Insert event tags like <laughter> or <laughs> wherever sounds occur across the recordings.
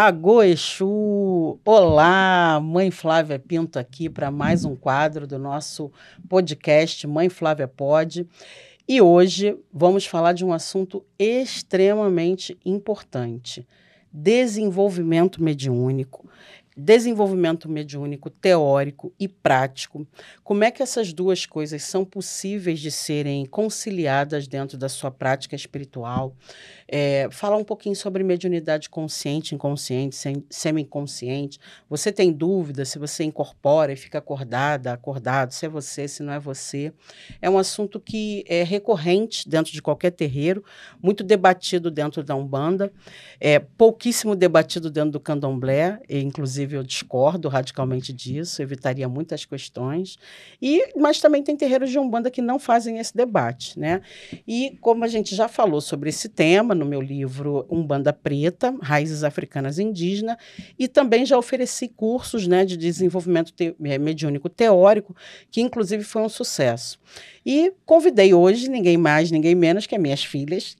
Agoexu, olá, Mãe Flávia Pinto aqui para mais um quadro do nosso podcast Mãe Flávia Pode. E hoje vamos falar de um assunto extremamente importante: desenvolvimento mediúnico. Desenvolvimento mediúnico teórico e prático. Como é que essas duas coisas são possíveis de serem conciliadas dentro da sua prática espiritual? É, eh, falar um pouquinho sobre mediunidade consciente, inconsciente, sem, semi-inconsciente. Você tem dúvida se você incorpora e fica acordada, acordado, se é você, se não é você. É um assunto que é recorrente dentro de qualquer terreiro, muito debatido dentro da Umbanda, é pouquíssimo debatido dentro do candomblé, e, inclusive eu discordo radicalmente disso, evitaria muitas questões. E, mas também tem terreiros de Umbanda que não fazem esse debate, né? E como a gente já falou sobre esse tema, no meu livro Umbanda Preta, Raízes Africanas Indígena, e também já ofereci cursos né, de desenvolvimento te eh, mediúnico teórico, que inclusive foi um sucesso. E convidei hoje ninguém mais, ninguém menos que as minhas filhas.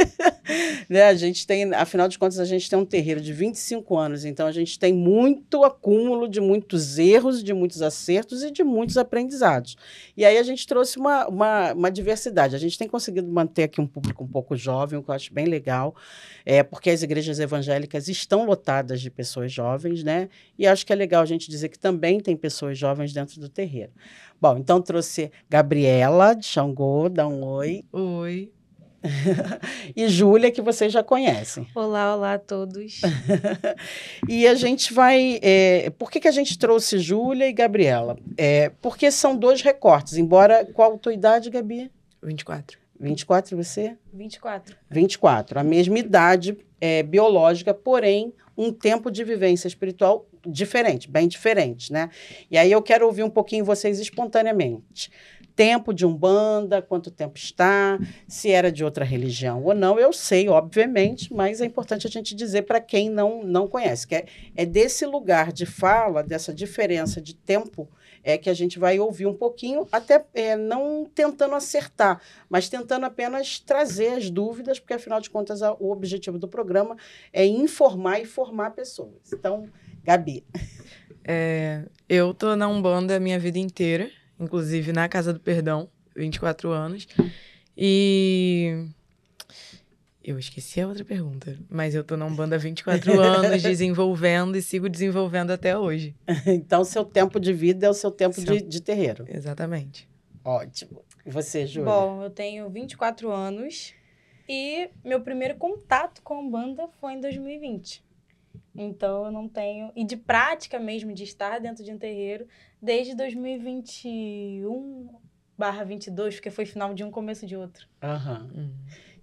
<laughs> né, a gente tem, afinal de contas, a gente tem um terreiro de 25 anos, então a gente tem muito acúmulo de muitos erros, de muitos acertos e de muitos aprendizados. E aí a gente trouxe uma, uma, uma diversidade. A gente tem conseguido manter aqui um público um pouco jovem, que eu acho bem legal, é, porque as igrejas evangélicas estão lotadas de pessoas jovens, né? E acho que é legal a gente dizer que também tem pessoas jovens dentro do terreiro. Bom, então trouxe Gabriela de Xangô, dá um oi. Oi. <laughs> e Júlia, que vocês já conhecem. Olá, olá a todos. <laughs> e a gente vai. É, por que, que a gente trouxe Júlia e Gabriela? É, porque são dois recortes, embora. Qual a tua idade, Gabi? 24. 24 você? 24. 24. A mesma idade é, biológica, porém um tempo de vivência espiritual diferente, bem diferente, né? E aí eu quero ouvir um pouquinho vocês espontaneamente. Tempo de Umbanda, quanto tempo está, se era de outra religião ou não, eu sei, obviamente, mas é importante a gente dizer para quem não, não conhece, que é, é desse lugar de fala, dessa diferença de tempo é, que a gente vai ouvir um pouquinho, até é, não tentando acertar, mas tentando apenas trazer as dúvidas, porque afinal de contas a, o objetivo do programa é informar e formar pessoas. Então, Gabi. É, eu tô na Umbanda a minha vida inteira, inclusive na Casa do Perdão, 24 anos. E eu esqueci a outra pergunta, mas eu tô na Umbanda há 24 anos, <laughs> desenvolvendo e sigo desenvolvendo até hoje. <laughs> então, seu tempo de vida é o seu tempo seu... De, de terreiro. Exatamente. Ótimo. E você, Júlia? Bom, eu tenho 24 anos e meu primeiro contato com a Umbanda foi em 2020. Então, eu não tenho... E de prática mesmo, de estar dentro de um terreiro, desde 2021 barra 22, porque foi final de um, começo de outro. Aham. Uhum.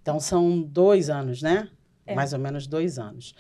Então são dois anos, né? É. Mais ou menos dois anos.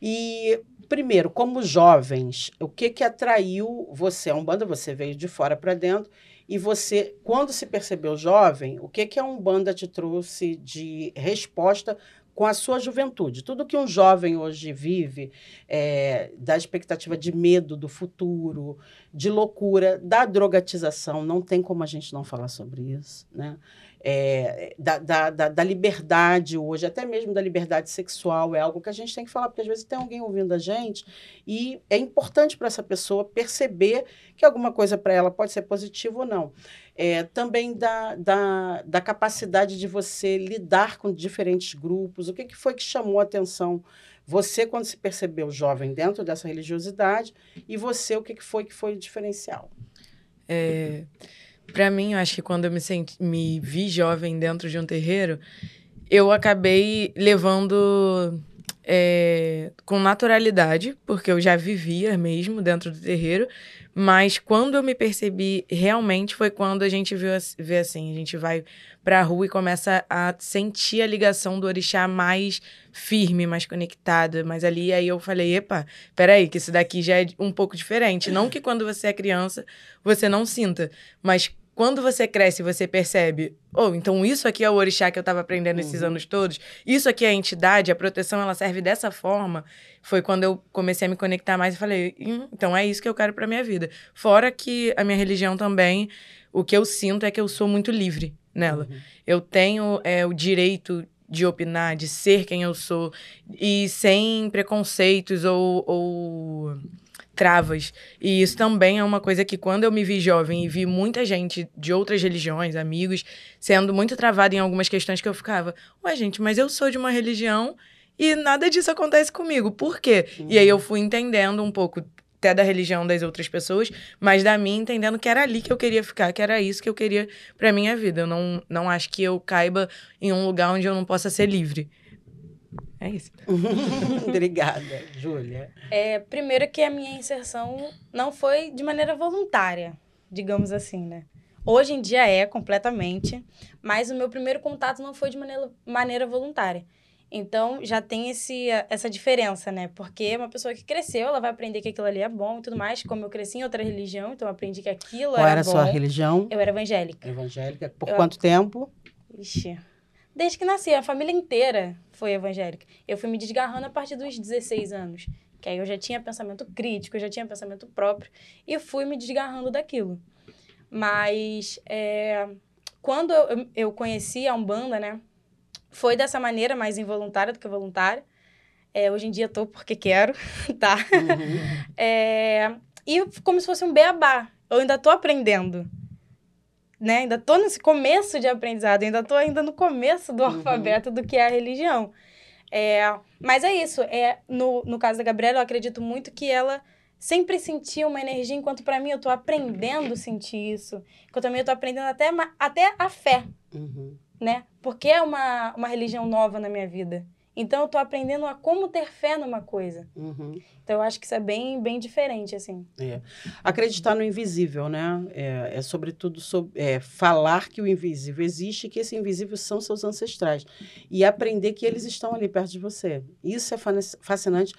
E primeiro, como jovens, o que que atraiu você a é Umbanda? Você veio de fora para dentro e você, quando se percebeu jovem, o que que a Umbanda te trouxe de resposta com a sua juventude? Tudo que um jovem hoje vive, é, da expectativa de medo do futuro, de loucura, da drogatização, não tem como a gente não falar sobre isso, né? é, da, da, da, liberdade hoje, até mesmo da liberdade sexual, é algo que a gente tem que falar, porque às vezes tem alguém ouvindo a gente e é importante para essa pessoa perceber que alguma coisa para ela pode ser positiva ou não. É, também da, da, da capacidade de você lidar com diferentes grupos, o que, que foi que chamou a atenção você quando se percebeu jovem dentro dessa religiosidade e você o que, que foi que foi o diferencial. É para mim, eu acho que quando eu me, senti, me vi jovem dentro de um terreiro, eu acabei levando é, com naturalidade, porque eu já vivia mesmo dentro do terreiro, mas quando eu me percebi realmente foi quando a gente viu, vê assim, a gente vai pra rua e começa a sentir a ligação do orixá mais firme, mais conectada, mas ali aí eu falei, epa, peraí, que isso daqui já é um pouco diferente, não que quando você é criança você não sinta, mas quando você cresce, você percebe, ou oh, então isso aqui é o orixá que eu estava aprendendo uhum. esses anos todos, isso aqui é a entidade, a proteção, ela serve dessa forma. Foi quando eu comecei a me conectar mais e falei, hum, então é isso que eu quero para minha vida. Fora que a minha religião também, o que eu sinto é que eu sou muito livre nela. Uhum. Eu tenho é, o direito de opinar, de ser quem eu sou, e sem preconceitos ou, ou travas. E isso também é uma coisa que quando eu me vi jovem e vi muita gente de outras religiões, amigos, sendo muito travada em algumas questões que eu ficava, ué, gente, mas eu sou de uma religião e nada disso acontece comigo. Por quê? Uhum. E aí eu fui entendendo um pouco até da religião das outras pessoas, mas da mim entendendo que era ali que eu queria ficar, que era isso que eu queria para minha vida. Eu não, não acho que eu caiba em um lugar onde eu não possa ser livre. É isso. <laughs> Obrigada, Júlia. É, primeiro que a minha inserção não foi de maneira voluntária, digamos assim, né? Hoje em dia é completamente, mas o meu primeiro contato não foi de maneira, maneira voluntária. Então já tem esse, essa diferença, né? Porque uma pessoa que cresceu, ela vai aprender que aquilo ali é bom e tudo mais. Como eu cresci em outra religião, então eu aprendi que aquilo Qual era, era bom. Qual era a sua religião? Eu era evangélica. Evangélica. Por eu... quanto tempo? Ixi, desde que nasci. A família inteira foi evangélica. Eu fui me desgarrando a partir dos 16 anos, que aí eu já tinha pensamento crítico, eu já tinha pensamento próprio, e fui me desgarrando daquilo. Mas é, quando eu, eu conheci a Umbanda, né, foi dessa maneira, mais involuntária do que voluntária. É, hoje em dia tô porque quero, <laughs> tá? Uhum. É, e como se fosse um beabá. Eu ainda tô aprendendo né, ainda tô nesse começo de aprendizado, ainda tô ainda no começo do uhum. alfabeto do que é a religião. É, mas é isso, é no, no caso da Gabriela, eu acredito muito que ela sempre sentia uma energia, enquanto para mim eu tô aprendendo a sentir isso, enquanto mim eu tô aprendendo até, até a fé, uhum. né? Porque é uma, uma religião nova na minha vida. Então eu tô aprendendo a como ter fé numa coisa. Uhum. Então eu acho que isso é bem, bem diferente, assim. É. Acreditar no invisível, né? É, é sobretudo sobre, é, falar que o invisível existe que esse invisível são seus ancestrais. E aprender que eles estão ali perto de você. Isso é fascinante,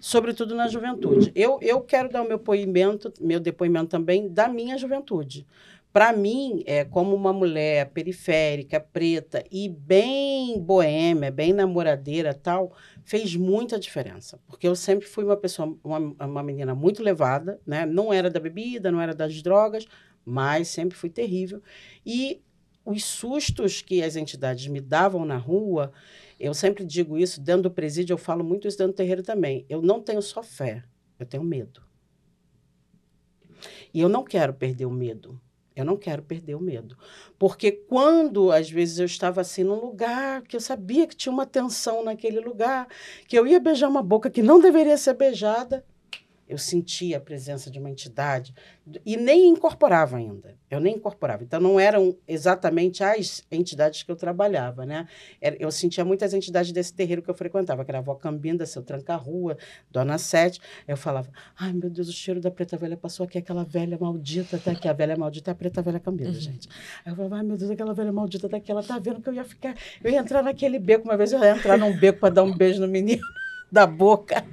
sobretudo na juventude. Eu, eu quero dar o meu depoimento, meu depoimento também da minha juventude para mim, é, como uma mulher periférica, preta e bem boêmia, bem namoradeira tal, fez muita diferença. Porque eu sempre fui uma pessoa, uma, uma menina muito levada, né? Não era da bebida, não era das drogas, mas sempre fui terrível. E os sustos que as entidades me davam na rua, eu sempre digo isso dentro do presídio, eu falo muito isso dentro do terreiro também. Eu não tenho só fé, eu tenho medo. E eu não quero perder o medo. Eu não quero perder o medo. Porque quando, às vezes, eu estava assim num lugar que eu sabia que tinha uma tensão naquele lugar, que eu ia beijar uma boca que não deveria ser beijada, eu sentia a presença de uma entidade e nem incorporava ainda. Eu nem incorporava. Então não eram exatamente as entidades que eu trabalhava, né? Eu sentia muitas entidades desse terreiro que eu frequentava, que era a avó Cambinda, seu Tranca-Rua, Dona Sete. Eu falava: "Ai, meu Deus, o cheiro da preta velha passou aqui, aquela velha maldita tá aqui, a velha maldita é a preta velha Cambinda, uhum. gente". Aí eu falava: "Ai, meu Deus, aquela velha maldita tá aqui, ela tá vendo que eu ia ficar, eu ia entrar naquele beco uma vez, eu ia entrar num beco para dar um beijo no menino <laughs> da boca".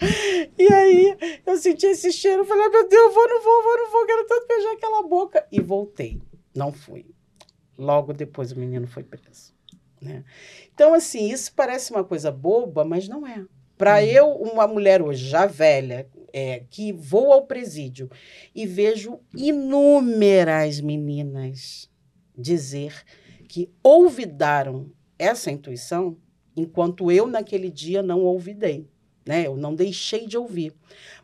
<laughs> E aí eu senti esse cheiro, falei, ah, meu Deus, vou, não vou, vou, não vou, quero tanto beijar aquela boca. E voltei, não fui. Logo depois o menino foi preso. Né? Então, assim, isso parece uma coisa boba, mas não é. Para uhum. eu, uma mulher hoje já velha, é, que vou ao presídio e vejo inúmeras meninas dizer que ouvidaram essa intuição, enquanto eu naquele dia não ouvidei né? Eu não deixei de ouvir.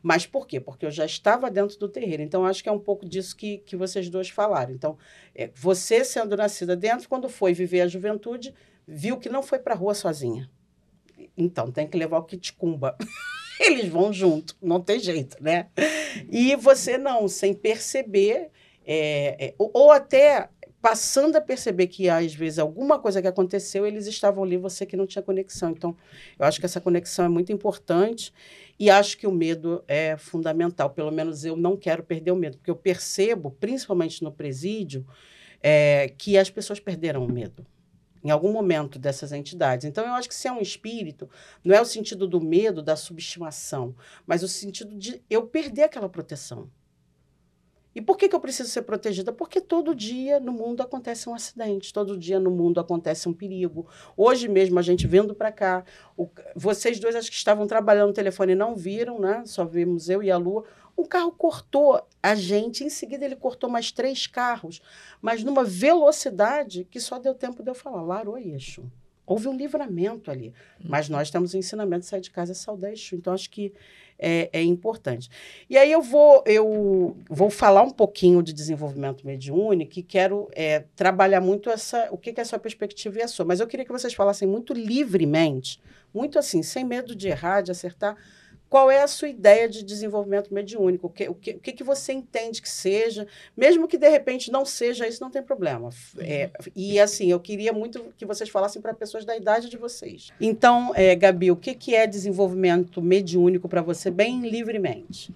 Mas por quê? Porque eu já estava dentro do terreiro. Então, acho que é um pouco disso que, que vocês duas falaram. Então, é, você sendo nascida dentro, quando foi viver a juventude, viu que não foi para a rua sozinha. Então, tem que levar o que te cumba. <laughs> Eles vão junto, não tem jeito, né? E você não, sem perceber, é, é, ou, ou até passando a perceber que às vezes alguma coisa que aconteceu, eles estavam ali, você que não tinha conexão. Então, eu acho que essa conexão é muito importante e acho que o medo é fundamental. Pelo menos eu não quero perder o medo, porque eu percebo, principalmente no presídio, é, que as pessoas perderam o medo em algum momento dessas entidades. Então, eu acho que se é um espírito, não é o sentido do medo, da subestimação, mas o sentido de eu perder aquela proteção. E por que, que eu preciso ser protegida? Porque todo dia no mundo acontece um acidente, todo dia no mundo acontece um perigo. Hoje mesmo, a gente vindo para cá, o, vocês dois acho que estavam trabalhando no telefone e não viram, né? Só vimos eu e a Lua. Um carro cortou a gente, em seguida ele cortou mais três carros, mas numa velocidade que só deu tempo de eu falar, Laro Eixo. Houve um livramento ali, mas uhum. nós temos o ensinamento de sair de casa e saudar Exu. Então, acho que é, é importante. E aí eu vou, eu vou falar um pouquinho de desenvolvimento mediúnico que quero é, trabalhar muito essa, o que, que é a sua perspectiva e a sua. Mas eu queria que vocês falassem muito livremente, muito assim, sem medo de errar, de acertar, qual é a sua ideia de desenvolvimento mediúnico, o que, o que, o que, você entende que seja, mesmo que de repente não seja isso, não tem problema. Uhum. É, e assim, eu queria muito que vocês falassem para pessoas da idade de vocês. Então, é, Gabi, o que, que é desenvolvimento mediúnico para você, bem livremente?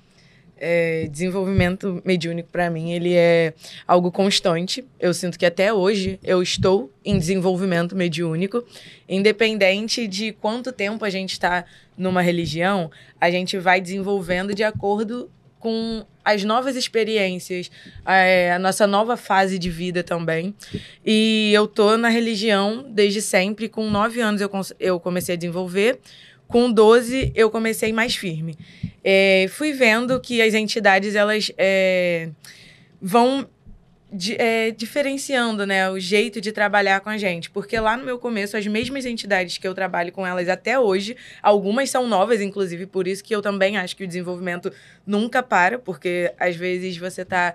É, desenvolvimento mediúnico para mim ele é algo constante. Eu sinto que até hoje eu estou em desenvolvimento mediúnico, independente de quanto tempo a gente está numa religião, a gente vai desenvolvendo de acordo com as novas experiências, a, é, a nossa nova fase de vida também. E eu tô na religião desde sempre. Com nove anos eu, eu comecei a desenvolver. Com 12, eu comecei mais firme. É, fui vendo que as entidades, elas é, vão é, diferenciando né, o jeito de trabalhar com a gente. Porque lá no meu começo, as mesmas entidades que eu trabalho com elas até hoje, algumas são novas, inclusive, por isso que eu também acho que o desenvolvimento nunca para, porque às vezes você está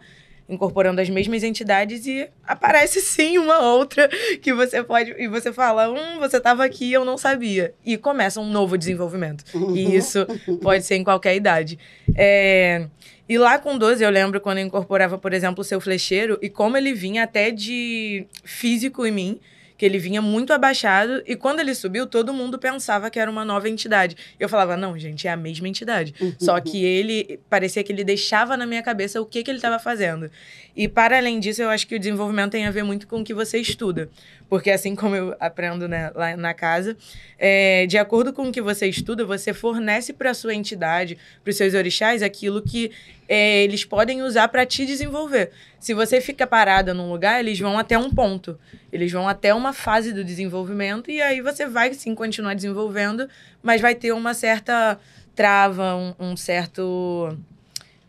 incorporando as mesmas entidades e aparece sim uma outra que você pode e você fala, "Hum, você estava aqui, eu não sabia". E começa um novo desenvolvimento. E <laughs> isso pode ser em qualquer idade. É... E lá com 12 eu lembro quando eu incorporava, por exemplo, o seu flecheiro e como ele vinha até de físico em mim que ele vinha muito abaixado e quando ele subiu, todo mundo pensava que era uma nova entidade. Eu falava, não, gente, é a mesma entidade. Uhum. Só que ele parecia que ele deixava na minha cabeça o que, que ele estava fazendo. E para além disso, eu acho que o desenvolvimento tem a ver muito com o que você estuda. Porque assim como eu aprendo né, lá na casa, é, de acordo com o que você estuda, você fornece para a sua entidade, para os seus orixás, aquilo que é, eles podem usar para te desenvolver. Se você fica parada num lugar, eles vão até um ponto. Eles vão até uma fase do desenvolvimento e aí você vai sim continuar desenvolvendo, mas vai ter uma certa trava, um, um certo...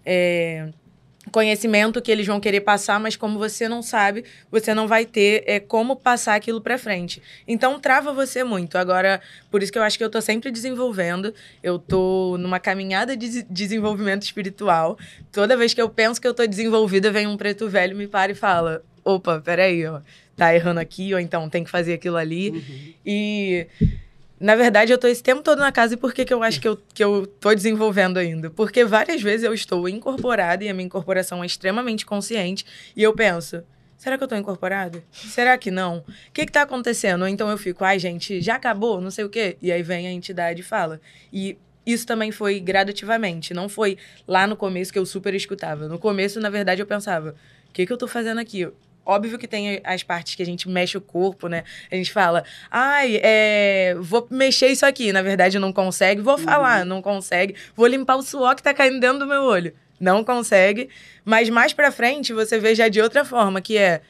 É, conhecimento que eles vão querer passar, mas como você não sabe, você não vai ter é, como passar aquilo para frente. Então trava você muito. Agora, por isso que eu acho que eu tô sempre desenvolvendo. Eu tô numa caminhada de desenvolvimento espiritual. Toda vez que eu penso que eu tô desenvolvida, vem um preto velho me para e fala: "Opa, peraí, ó, tá errando aqui ou então tem que fazer aquilo ali". Uhum. E na verdade, eu tô esse tempo todo na casa e por que, que eu acho que eu, que eu tô desenvolvendo ainda? Porque várias vezes eu estou incorporada e a minha incorporação é extremamente consciente e eu penso, Será que eu tô incorporada? Será que não? O que que tá acontecendo? Ou então eu fico, ai gente, já acabou, não sei o quê. E aí vem a entidade e fala. E isso também foi gradativamente, não foi lá no começo que eu super escutava. No começo, na verdade, eu pensava, o que que eu tô fazendo aqui? Óbvio que tem as partes que a gente mexe o corpo, né? A gente fala, ai, é, vou mexer isso aqui. Na verdade, não consegue. Vou falar, uhum. não consegue. Vou limpar o suor que tá caindo dentro do meu olho. Não consegue. Mas mais pra frente, você vê já de outra forma, que é,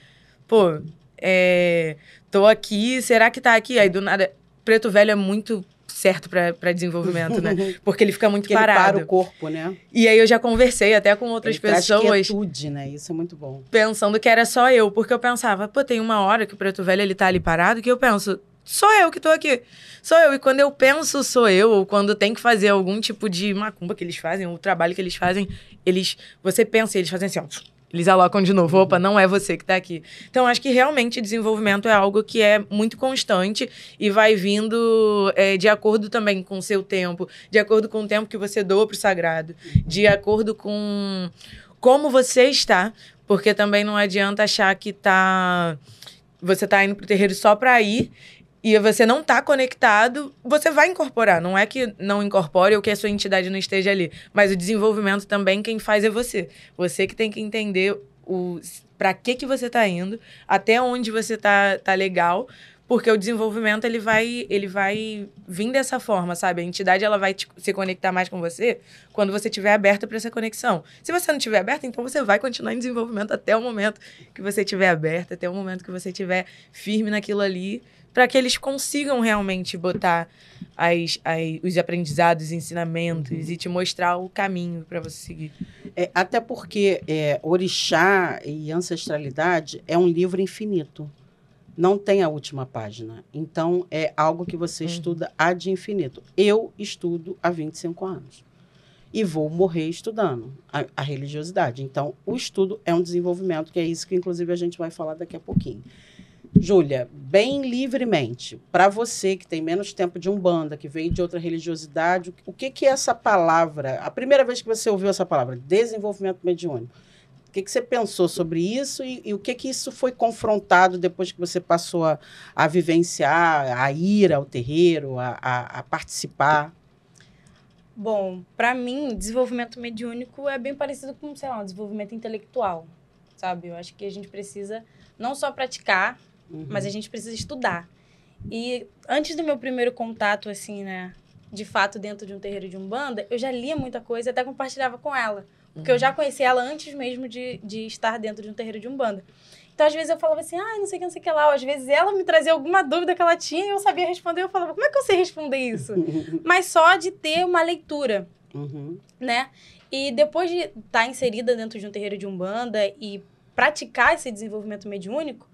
pô, é, tô aqui, será que tá aqui? Aí do nada, preto velho é muito certo para desenvolvimento, né? <laughs> Porque ele fica muito parado. Ele para o corpo, né? E aí eu já conversei até com outras ele pessoas. Traz quietude, né? Isso é muito bom. Pensando que era só eu, porque eu pensava, pô, tem uma hora que o preto velho ele tá ali parado que eu penso, sou eu que tô aqui. Sou eu. E quando eu penso, sou eu. Ou quando tem que fazer algum tipo de macumba que eles fazem, o trabalho que eles fazem, eles. Você pensa e eles fazem assim, ó. Eles alocam de novo, opa, não é você que está aqui. Então, acho que realmente desenvolvimento é algo que é muito constante e vai vindo é, de acordo também com o seu tempo, de acordo com o tempo que você doa para o sagrado, de acordo com como você está, porque também não adianta achar que tá você está indo para o terreiro só para ir e você não está conectado, você vai incorporar. Não é que não incorpore ou que a sua entidade não esteja ali. Mas o desenvolvimento também, quem faz é você. Você que tem que entender o para que, que você está indo, até onde você está tá legal, porque o desenvolvimento ele vai ele vai vir dessa forma, sabe? A entidade ela vai te, se conectar mais com você quando você estiver aberta para essa conexão. Se você não estiver aberta, então você vai continuar em desenvolvimento até o momento que você estiver aberta, até o momento que você estiver firme naquilo ali, para que eles consigam realmente botar as, as, os aprendizados, ensinamentos uhum. e te mostrar o caminho para você seguir. É, até porque é, Orixá e Ancestralidade é um livro infinito. Não tem a última página. Então, é algo que você estuda uhum. estuda ad infinito. Eu estudo há 25 anos. E vou morrer estudando a, a religiosidade. Então, o estudo é um desenvolvimento, que é isso que, inclusive, a gente vai falar daqui a pouquinho. Júlia, bem livremente, para você que tem menos tempo de Umbanda, que veio de outra religiosidade, o que, que é essa palavra, a primeira vez que você ouviu essa palavra, desenvolvimento mediúnico, o que, que você pensou sobre isso e, e, o que, que isso foi confrontado depois que você passou a, a vivenciar, a ir ao terreiro, a, a, a participar? Bom, para mim, desenvolvimento mediúnico é bem parecido com, sei lá, um desenvolvimento intelectual, sabe? Eu acho que a gente precisa não só praticar, uhum. mas a gente precisa estudar. E antes do meu primeiro contato, assim, né, de fato, dentro de um terreiro de Umbanda, eu já lia muita coisa e até compartilhava com ela. Porque uhum. eu já conhecia ela antes mesmo de, de estar dentro de um terreiro de Umbanda. Então, às vezes eu falava assim, ah, não sei o que, não sei o que lá. Ou, às vezes ela me trazia alguma dúvida que ela tinha e eu sabia responder. Eu falava, como é que eu sei responder isso? <laughs> Mas só de ter uma leitura, uhum. né? E depois de estar tá inserida dentro de um terreiro de Umbanda e praticar esse desenvolvimento mediúnico,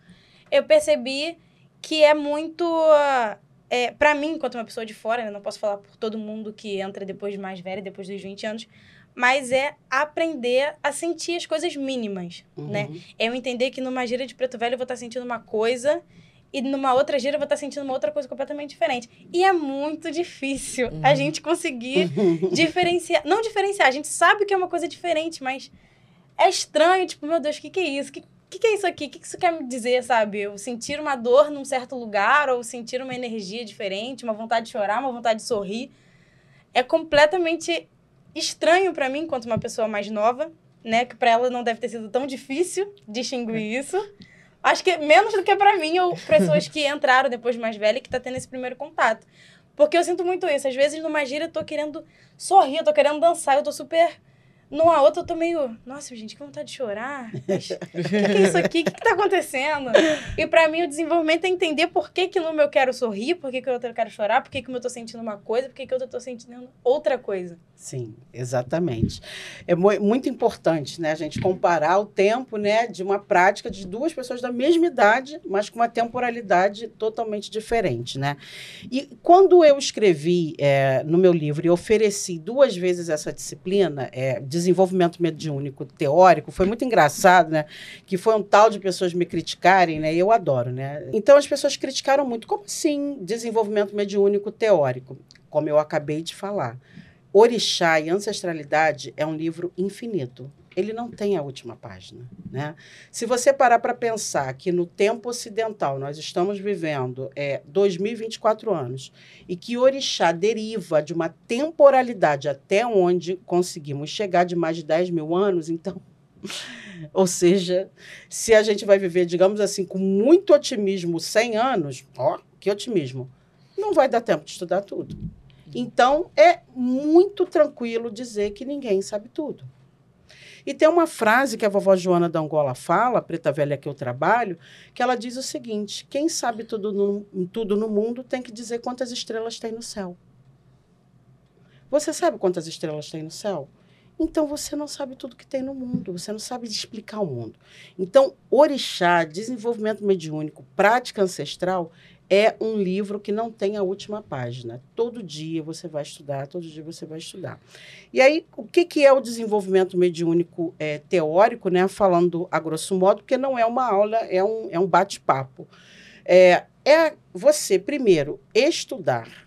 eu percebi que é muito. Ah, é, para mim, enquanto uma pessoa de fora, né, não posso falar por todo mundo que entra depois de mais velha, depois dos 20 anos, mas é aprender a sentir as coisas mínimas, uhum. né? É eu entender que numa gira de preto velho eu vou estar tá sentindo uma coisa e numa outra gira eu vou estar tá sentindo uma outra coisa completamente diferente. E é muito difícil uhum. a gente conseguir <laughs> diferenciar. Não diferenciar, a gente sabe que é uma coisa diferente, mas é estranho, tipo, meu Deus, o que, que é isso? Que o que, que, é isso aqui? O que, que isso quer me dizer, sabe? Eu sentir uma dor num certo lugar, ou sentir uma energia diferente, uma vontade de chorar, uma vontade de sorrir. É completamente estranho para mim, enquanto uma pessoa mais nova, né? Que para ela não deve ter sido tão difícil distinguir é. isso. Acho que menos do que para mim, ou pessoas que entraram depois de mais velha que tá tendo esse primeiro contato. Porque eu sinto muito isso. Às vezes, numa gira, eu tô querendo sorrir, eu tô querendo dançar, eu tô super numa outra eu tô meio, nossa, gente, que vontade de chorar. O que, que, é isso aqui? O que, que tá acontecendo? E para mim o desenvolvimento é entender por que que no eu quero sorrir, por que que outra eu quero chorar, por que que eu tô sentindo uma coisa, por que que eu tô sentindo outra coisa. Sim, exatamente. É muito importante, né, a gente comparar o tempo, né, de uma prática de duas pessoas da mesma idade, mas com uma temporalidade totalmente diferente, né? E quando eu escrevi é, no meu livro e ofereci duas vezes essa disciplina, é, eh, de desenvolvimento mediúnico teórico, foi muito engraçado, né? Que foi um tal de pessoas me criticarem, né? E eu adoro, né? Então as pessoas criticaram muito. Como assim desenvolvimento mediúnico teórico? Como eu acabei de falar. Orixá e Ancestralidade é um livro infinito ele não tem a última página. Né? Se você parar para pensar que no tempo ocidental nós estamos vivendo é, 2024 anos e que orixá deriva de uma temporalidade até onde conseguimos chegar de mais de 10 mil anos, então. <laughs> Ou seja, se a gente vai viver, digamos assim, com muito otimismo 100 anos, ó, que otimismo, não vai dar tempo de estudar tudo. Então, é muito tranquilo dizer que ninguém sabe tudo. E tem uma frase que a vovó Joana da Angola fala, a preta velha que eu trabalho, que ela diz o seguinte: quem sabe tudo no, tudo no mundo tem que dizer quantas estrelas tem no céu. Você sabe quantas estrelas tem no céu? Então você não sabe tudo que tem no mundo, você não sabe explicar o mundo. Então, orixá, desenvolvimento mediúnico, prática ancestral é um livro que não tem a última página. Todo dia você vai estudar, todo dia você vai estudar. E aí, o que, que é o desenvolvimento mediúnico é, teórico, né? falando a grosso modo, porque não é uma aula, é um, é um bate-papo. É, é você, primeiro, estudar.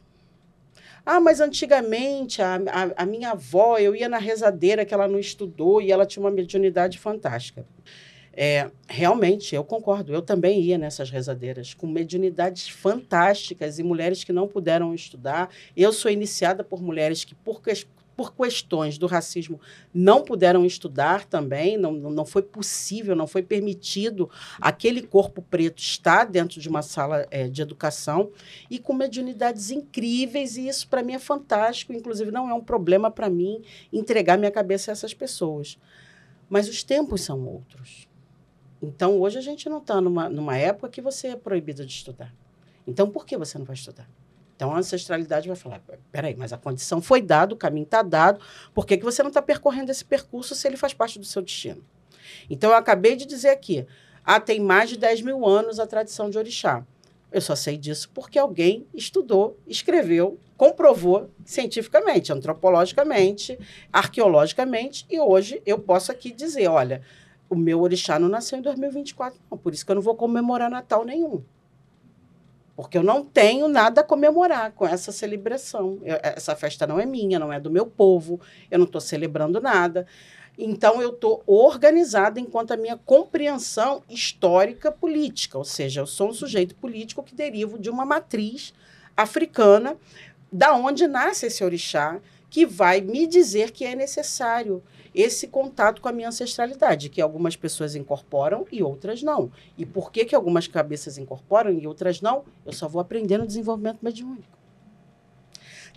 Ah, mas antigamente a, a, a minha avó, eu ia na rezadeira que ela não estudou e ela tinha uma mediunidade fantástica. É, realmente, eu concordo. Eu também ia nessas rezadeiras, com mediunidades fantásticas e mulheres que não puderam estudar. Eu sou iniciada por mulheres que, por, que, por questões do racismo, não puderam estudar também, não, não foi possível, não foi permitido aquele corpo preto estar dentro de uma sala é, de educação e com mediunidades incríveis, e isso para mim é fantástico. Inclusive, não é um problema para mim entregar minha cabeça a essas pessoas. Mas os tempos são outros então, hoje a gente não está numa, numa época que você é proibido de estudar. Então, por que você não vai estudar? Então, a ancestralidade vai falar: peraí, mas a condição foi dada, o caminho está dado, por que, que você não está percorrendo esse percurso se ele faz parte do seu destino? Então, eu acabei de dizer aqui: ah, tem mais de 10 mil anos a tradição de orixá. Eu só sei disso porque alguém estudou, escreveu, comprovou cientificamente, antropologicamente, arqueologicamente, e hoje eu posso aqui dizer: olha, o meu orixá não nasceu em 2024, não. Por isso que eu não vou comemorar Natal nenhum. Porque eu não tenho nada a comemorar com essa celebração. Eu, essa festa não é minha, não é do meu povo, eu não estou celebrando nada. Então, eu estou organizada enquanto a minha compreensão histórica política, ou seja, eu sou um sujeito político que derivo de uma matriz africana, da onde nasce esse orixá, que vai me dizer que é necessário esse contato com a minha ancestralidade, que algumas pessoas incorporam e outras não. E por que, que algumas cabeças incorporam e outras não? Eu só vou aprender no desenvolvimento mediúnico.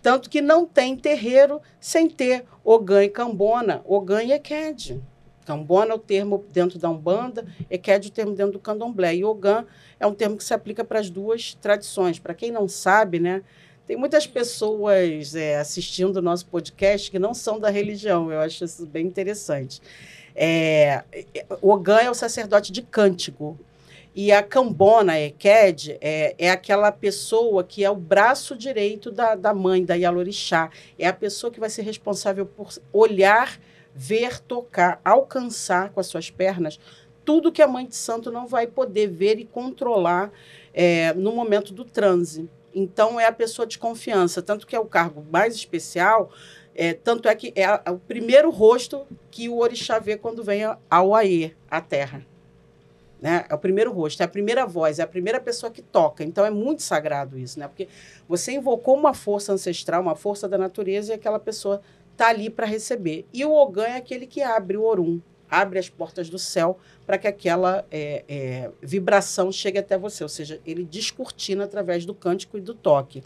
Tanto que não tem terreiro sem ter Ogã e Cambona. Ogã e Eked. Cambona é o termo dentro da Umbanda, Eked é o termo dentro do Candomblé. E Ogã é um termo que se aplica para as duas tradições. Para quem não sabe, né, tem muitas pessoas é, assistindo o nosso podcast que não são da religião. Eu acho isso bem interessante. É, Ogã é o sacerdote de cântico. E a Cambona, Eked, é, é aquela pessoa que é o braço direito da, da mãe, da Yalorixá. É a pessoa que vai ser responsável por olhar, ver, tocar, alcançar com as suas pernas tudo que a mãe de santo não vai poder ver e controlar é, no momento do transe. Então, é a pessoa de confiança. Tanto que é o cargo mais especial, é, tanto é que é, a, é, o primeiro rosto que o orixá vê quando vem ao Aê, à Terra. Né? É o primeiro rosto, é a primeira voz, é a primeira pessoa que toca. Então, é muito sagrado isso, né? Porque você invocou uma força ancestral, uma força da natureza, e aquela pessoa está ali para receber. E o Ogã é aquele que abre o Orum, abre as portas do céu para que aquela é, é, vibração chegue até você, ou seja, ele descortina através do cântico e do toque.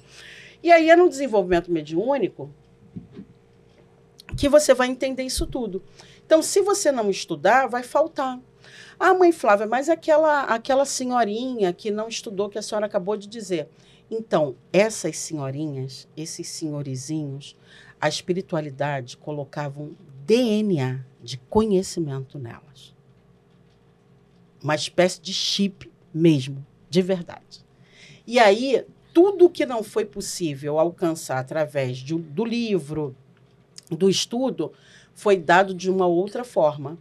E aí é no desenvolvimento mediúnico que você vai entender isso tudo. Então, se você não estudar, vai faltar. Ah, mãe Flávia, mas aquela, aquela senhorinha que não estudou, que a senhora acabou de dizer. Então, essas senhorinhas, esses senhorizinhos, a espiritualidade colocavam DNA de conhecimento nelas. Uma espécie de chip mesmo, de verdade. E aí, tudo que não foi possível alcançar através de, do livro, do estudo, foi dado de uma outra forma.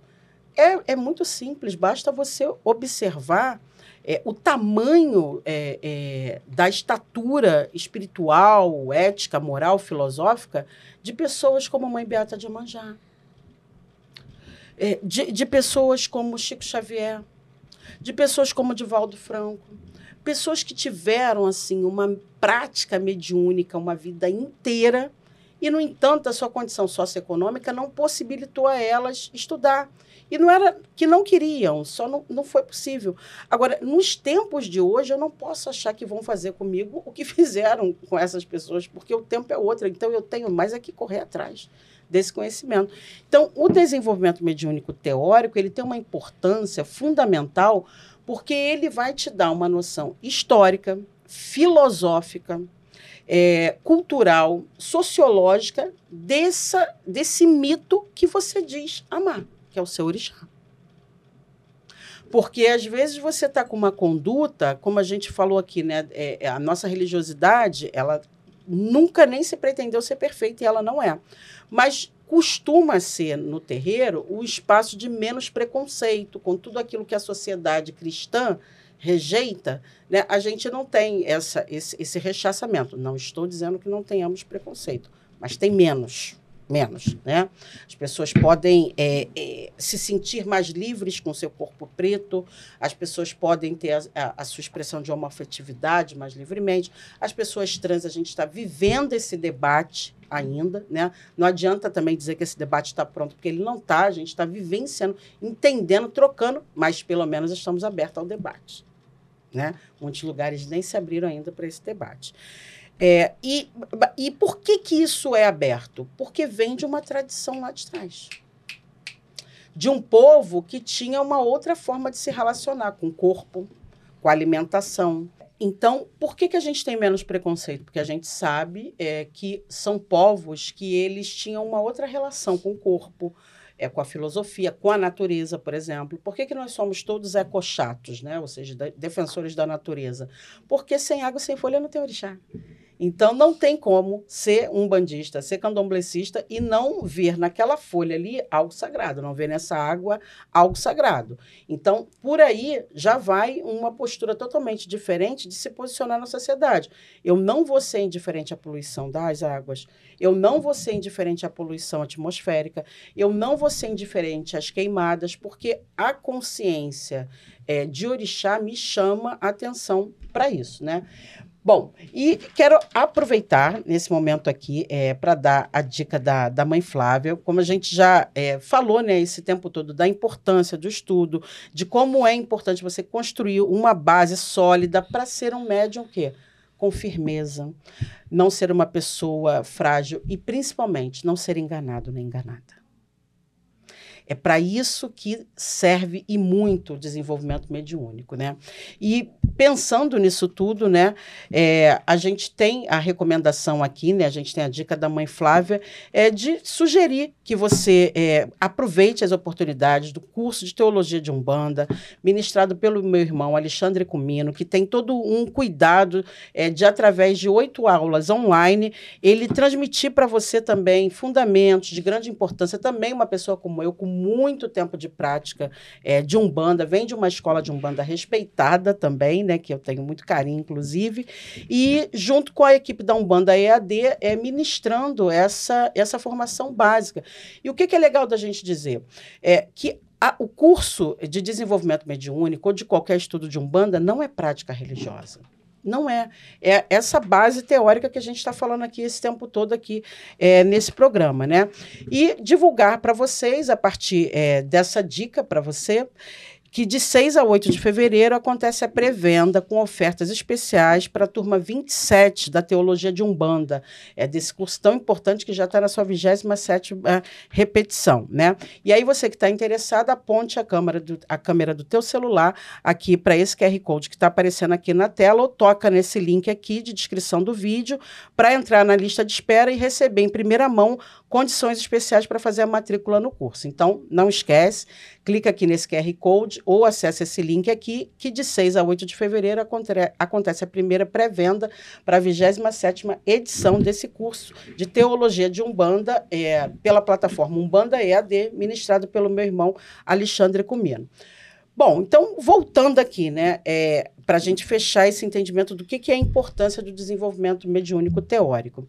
É, é muito simples, basta você observar é, o tamanho é, é, da estatura espiritual, ética, moral, filosófica de pessoas como a Mãe Beata de Manjá. É, de, de pessoas como Chico Xavier, de pessoas como Divaldo Franco, pessoas que tiveram assim uma prática mediúnica uma vida inteira e no entanto a sua condição socioeconômica não possibilitou a elas estudar e não era que não queriam só não, não foi possível agora nos tempos de hoje eu não posso achar que vão fazer comigo o que <laughs> fizeram com essas pessoas porque o tempo é outro então eu tenho mais aqui que correr atrás desse conhecimento. Então, o desenvolvimento mediúnico teórico ele tem uma importância fundamental porque ele vai te dar uma noção histórica, filosófica, é, cultural, sociológica dessa, desse mito que você diz amar, que é o seu orixá. Porque às vezes você está com uma conduta, como a gente falou aqui, né? É, é a nossa religiosidade ela nunca nem se pretendeu ser perfeita e ela não é. Mas costuma ser no terreiro o espaço de menos preconceito, com tudo aquilo que a sociedade cristã rejeita, né, a gente não tem essa, esse, esse rechaçamento. Não estou dizendo que não tenhamos preconceito, mas tem menos menos, né? As pessoas podem é, é, se sentir mais livres com seu corpo preto, as pessoas podem ter a, a, a sua expressão de homofetividade mais livremente, as pessoas trans, a gente está vivendo esse debate ainda, né? Não adianta também dizer que esse debate está pronto, porque ele não está, a gente está vivenciando, entendendo, trocando, mas pelo menos estamos abertos ao debate, né? Muitos lugares nem se abriram ainda para esse debate. É, e, e por que, que isso é aberto? Porque vem de uma tradição lá de trás. De um povo que tinha uma outra forma de se relacionar com o corpo, com a alimentação. Então, por que, que a gente tem menos preconceito? Porque a gente sabe é, que são povos que eles tinham uma outra relação com o corpo, é, com a filosofia, com a natureza, por exemplo. Por que, que nós somos todos ecochatos, né? ou seja, defensores da natureza? Porque sem água, sem folha, não tem orixá. Então não tem como ser um bandista, ser candomblecista e não ver naquela folha ali algo sagrado, não ver nessa água algo sagrado. Então por aí já vai uma postura totalmente diferente de se posicionar na sociedade. Eu não vou ser indiferente à poluição das águas, eu não vou ser indiferente à poluição atmosférica, eu não vou ser indiferente às queimadas, porque a consciência é, de orixá me chama a atenção para isso, né? Bom, e quero aproveitar nesse momento aqui é, para dar a dica da, da mãe Flávia, como a gente já é, falou né, esse tempo todo, da importância do estudo, de como é importante você construir uma base sólida para ser um médium o quê? Com firmeza, não ser uma pessoa frágil e, principalmente, não ser enganado nem enganada. É para isso que serve e muito o desenvolvimento mediúnico, né? E pensando nisso tudo, né, é, a gente tem a recomendação aqui, né? A gente tem a dica da mãe Flávia é de sugerir que você é, aproveite as oportunidades do curso de teologia de umbanda ministrado pelo meu irmão Alexandre Comino, que tem todo um cuidado é, de através de oito aulas online ele transmitir para você também fundamentos de grande importância. Também uma pessoa como eu, com muito tempo de prática é, de Umbanda, vem de uma escola de Umbanda respeitada também, né, que eu tenho muito carinho, inclusive, e junto com a equipe da Umbanda EAD, é, ministrando essa, essa formação básica. E o que, que é legal da gente dizer? É que a, o curso de desenvolvimento mediúnico ou de qualquer estudo de Umbanda não é prática religiosa. Não é. É essa base teórica que a gente está falando aqui esse tempo todo aqui é, nesse programa, né? E divulgar para vocês, a partir é, dessa dica para você, que de 6 a 8 de fevereiro acontece a pré-venda com ofertas especiais para a turma 27 da Teologia de Umbanda. É desse curso tão importante que já está na sua 27 uh, é, repetição, né? E aí você que está interessado, aponte a câmera do, a câmera do teu celular aqui para esse QR Code que está aparecendo aqui na tela ou toca nesse link aqui de descrição do vídeo para entrar na lista de espera e receber em primeira mão condições especiais para fazer a matrícula no curso. Então, não esquece, clica aqui nesse QR Code ou acesse esse link aqui, que de 6 a 8 de fevereiro acontece a primeira pré-venda para a 27 edição desse curso de Teologia de Umbanda é, pela plataforma Umbanda EAD, ministrado pelo meu irmão Alexandre Comino Bom, então, voltando aqui, né, é, para a gente fechar esse entendimento do que, que é a importância do desenvolvimento mediúnico teórico.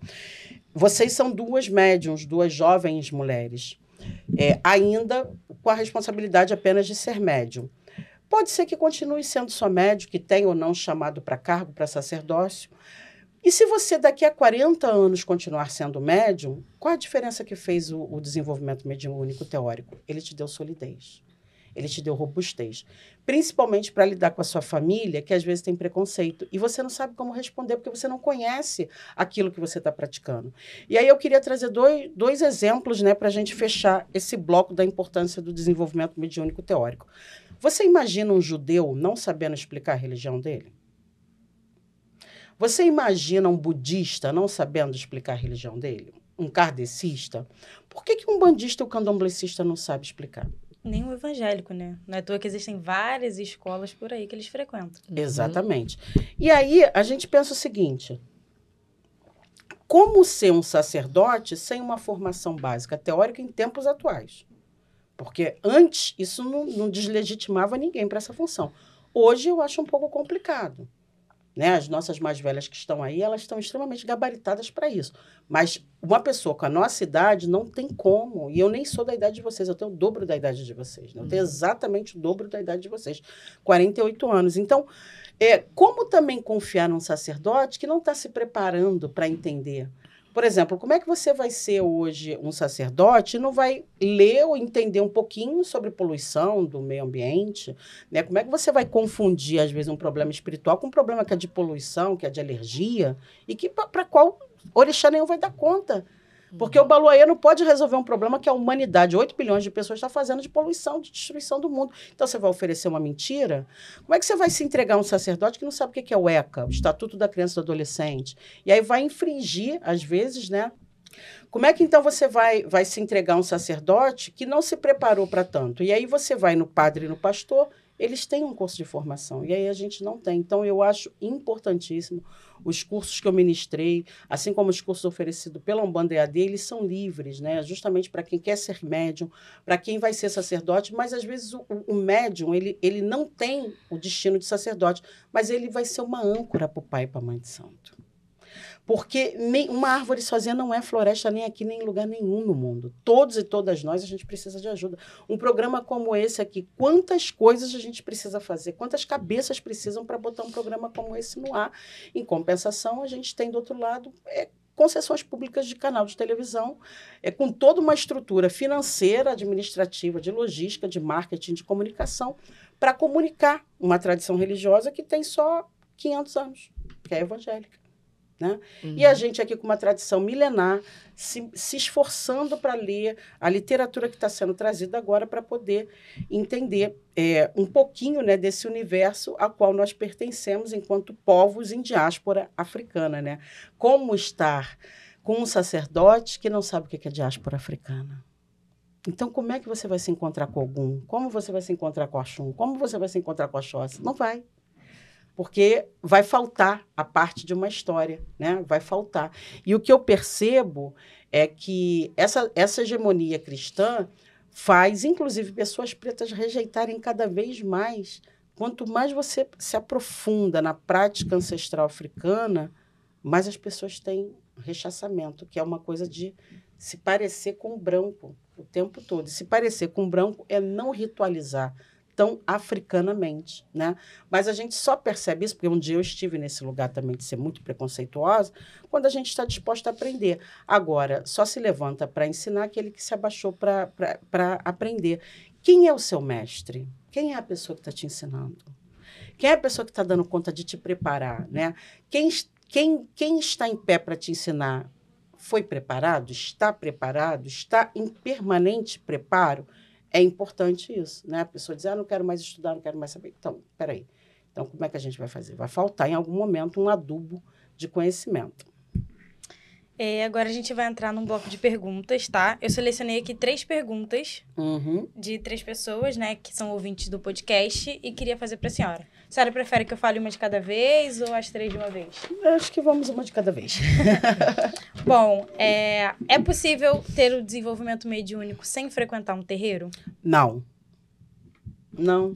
Vocês são duas médiums, duas jovens mulheres é, ainda com a responsabilidade apenas de ser médium. Pode ser que continue sendo só médium, que tenha ou não chamado para cargo, para sacerdócio. E se você daqui a 40 anos continuar sendo médium, qual a diferença que fez o, o desenvolvimento mediúnico teórico? Ele te deu solidez ele te deu robustez. Principalmente para lidar com a sua família, que às vezes tem preconceito. E você não sabe como responder, porque você não conhece aquilo que você está praticando. E aí eu queria trazer dois, dois exemplos né, para a gente fechar esse bloco da importância do desenvolvimento mediúnico teórico. Você imagina um judeu não sabendo explicar a religião dele? Você imagina um budista não sabendo explicar a religião dele? Um kardecista? Por que, que um bandista ou candomblessista não sabe explicar? nem evangélico, né? Não é toa que existem várias escolas por aí que eles frequentam. Uhum. Exatamente. E aí a gente pensa o seguinte: como ser um sacerdote sem uma formação básica teórica em tempos atuais? Porque antes isso não, não deslegitimava ninguém para essa função. Hoje eu acho um pouco complicado. Né? As nossas mais velhas que estão aí, elas estão extremamente gabaritadas para isso. Mas uma pessoa com a nossa idade não tem como. E eu nem sou da idade de vocês, eu tenho o dobro da idade de vocês. Né? Eu tenho uhum. exatamente o dobro da idade de vocês, 48 anos. Então, é, como também confiar num sacerdote que não está se preparando para entender? Por exemplo, como é que você vai ser hoje um sacerdote e não vai ler ou entender um pouquinho sobre poluição do meio ambiente? Né? Como é que você vai confundir, às vezes, um problema espiritual com um problema que é de poluição, que é de alergia, e que para qual orixá nenhum vai dar conta? Porque o Baluaê não pode resolver um problema que a humanidade, 8 bilhões de pessoas, está fazendo de poluição, de destruição do mundo. Então você vai oferecer uma mentira? Como é que você vai se entregar a um sacerdote que não sabe o que é o ECA, o Estatuto da Criança e do Adolescente? E aí vai infringir, às vezes, né? Como é que então você vai, vai se entregar a um sacerdote que não se preparou para tanto? E aí você vai no padre e no pastor, eles têm um curso de formação, e aí a gente não tem. Então eu acho importantíssimo os cursos que eu ministrei, assim como os cursos oferecidos pela Umbanda EAD, eles são livres, né? Justamente para quem quer ser médium, para quem vai ser sacerdote, mas às vezes o, o médium, ele, ele não tem o destino de sacerdote, mas ele vai ser uma âncora para o pai e para a mãe de santo. Porque uma árvore sozinha não é floresta nem aqui, nem em lugar nenhum no mundo. Todos e todas nós, a gente precisa de ajuda. Um programa como esse aqui, quantas coisas a gente precisa fazer? Quantas cabeças precisam para botar um programa como esse no ar? Em compensação, a gente tem do outro lado é, concessões públicas de canal de televisão, é, com toda uma estrutura financeira, administrativa, de logística, de marketing, de comunicação, para comunicar uma tradição religiosa que tem só 500 anos, que é evangélica. Né? Uhum. E a uhum. gente aqui com uma tradição milenar, se, se esforçando para ler a literatura que está sendo trazida agora para poder entender é, um pouquinho né, desse universo a qual nós pertencemos enquanto povos em diáspora africana. Né? Como estar com um sacerdote que não sabe o que é diáspora africana? Então, como é que você vai se encontrar com algum? Como você vai se encontrar com a Xum? Como você vai se encontrar com a Xóssi? Não vai porque vai faltar a parte de uma história, né? Vai faltar. E o que eu percebo é que essa, essa hegemonia cristã faz, inclusive, pessoas pretas rejeitarem cada vez mais. Quanto mais você se aprofunda na prática ancestral africana, mais as pessoas têm rechaçamento, que é uma coisa de se parecer com o branco o tempo todo. E se parecer com o branco é não ritualizar, tão africanamente, né? Mas a gente só percebe isso, porque um dia eu estive nesse lugar também de ser muito preconceituosa, quando a gente está disposto a aprender. Agora, só se levanta para ensinar aquele que se abaixou para aprender. Quem é o seu mestre? Quem é a pessoa que está te ensinando? Quem é a pessoa que está dando conta de te preparar, né? Quem, quem, quem está em pé para te ensinar foi preparado? Está preparado? Está em permanente preparo? é importante isso, né? A pessoa diz, ah, não quero mais estudar, não quero mais saber. Então, peraí. Então, como é que a gente vai fazer? Vai faltar, em algum momento, um adubo de conhecimento. É, agora a gente vai entrar num bloco de perguntas, tá? Eu selecionei aqui três perguntas uhum. de três pessoas, né, que são ouvintes do podcast e queria fazer para a senhora. A senhora prefere que eu fale uma de cada vez ou as três de uma vez? Acho que vamos uma de cada vez. <laughs> Bom, é, é possível ter o desenvolvimento mediúnico sem frequentar um terreiro? Não. Não.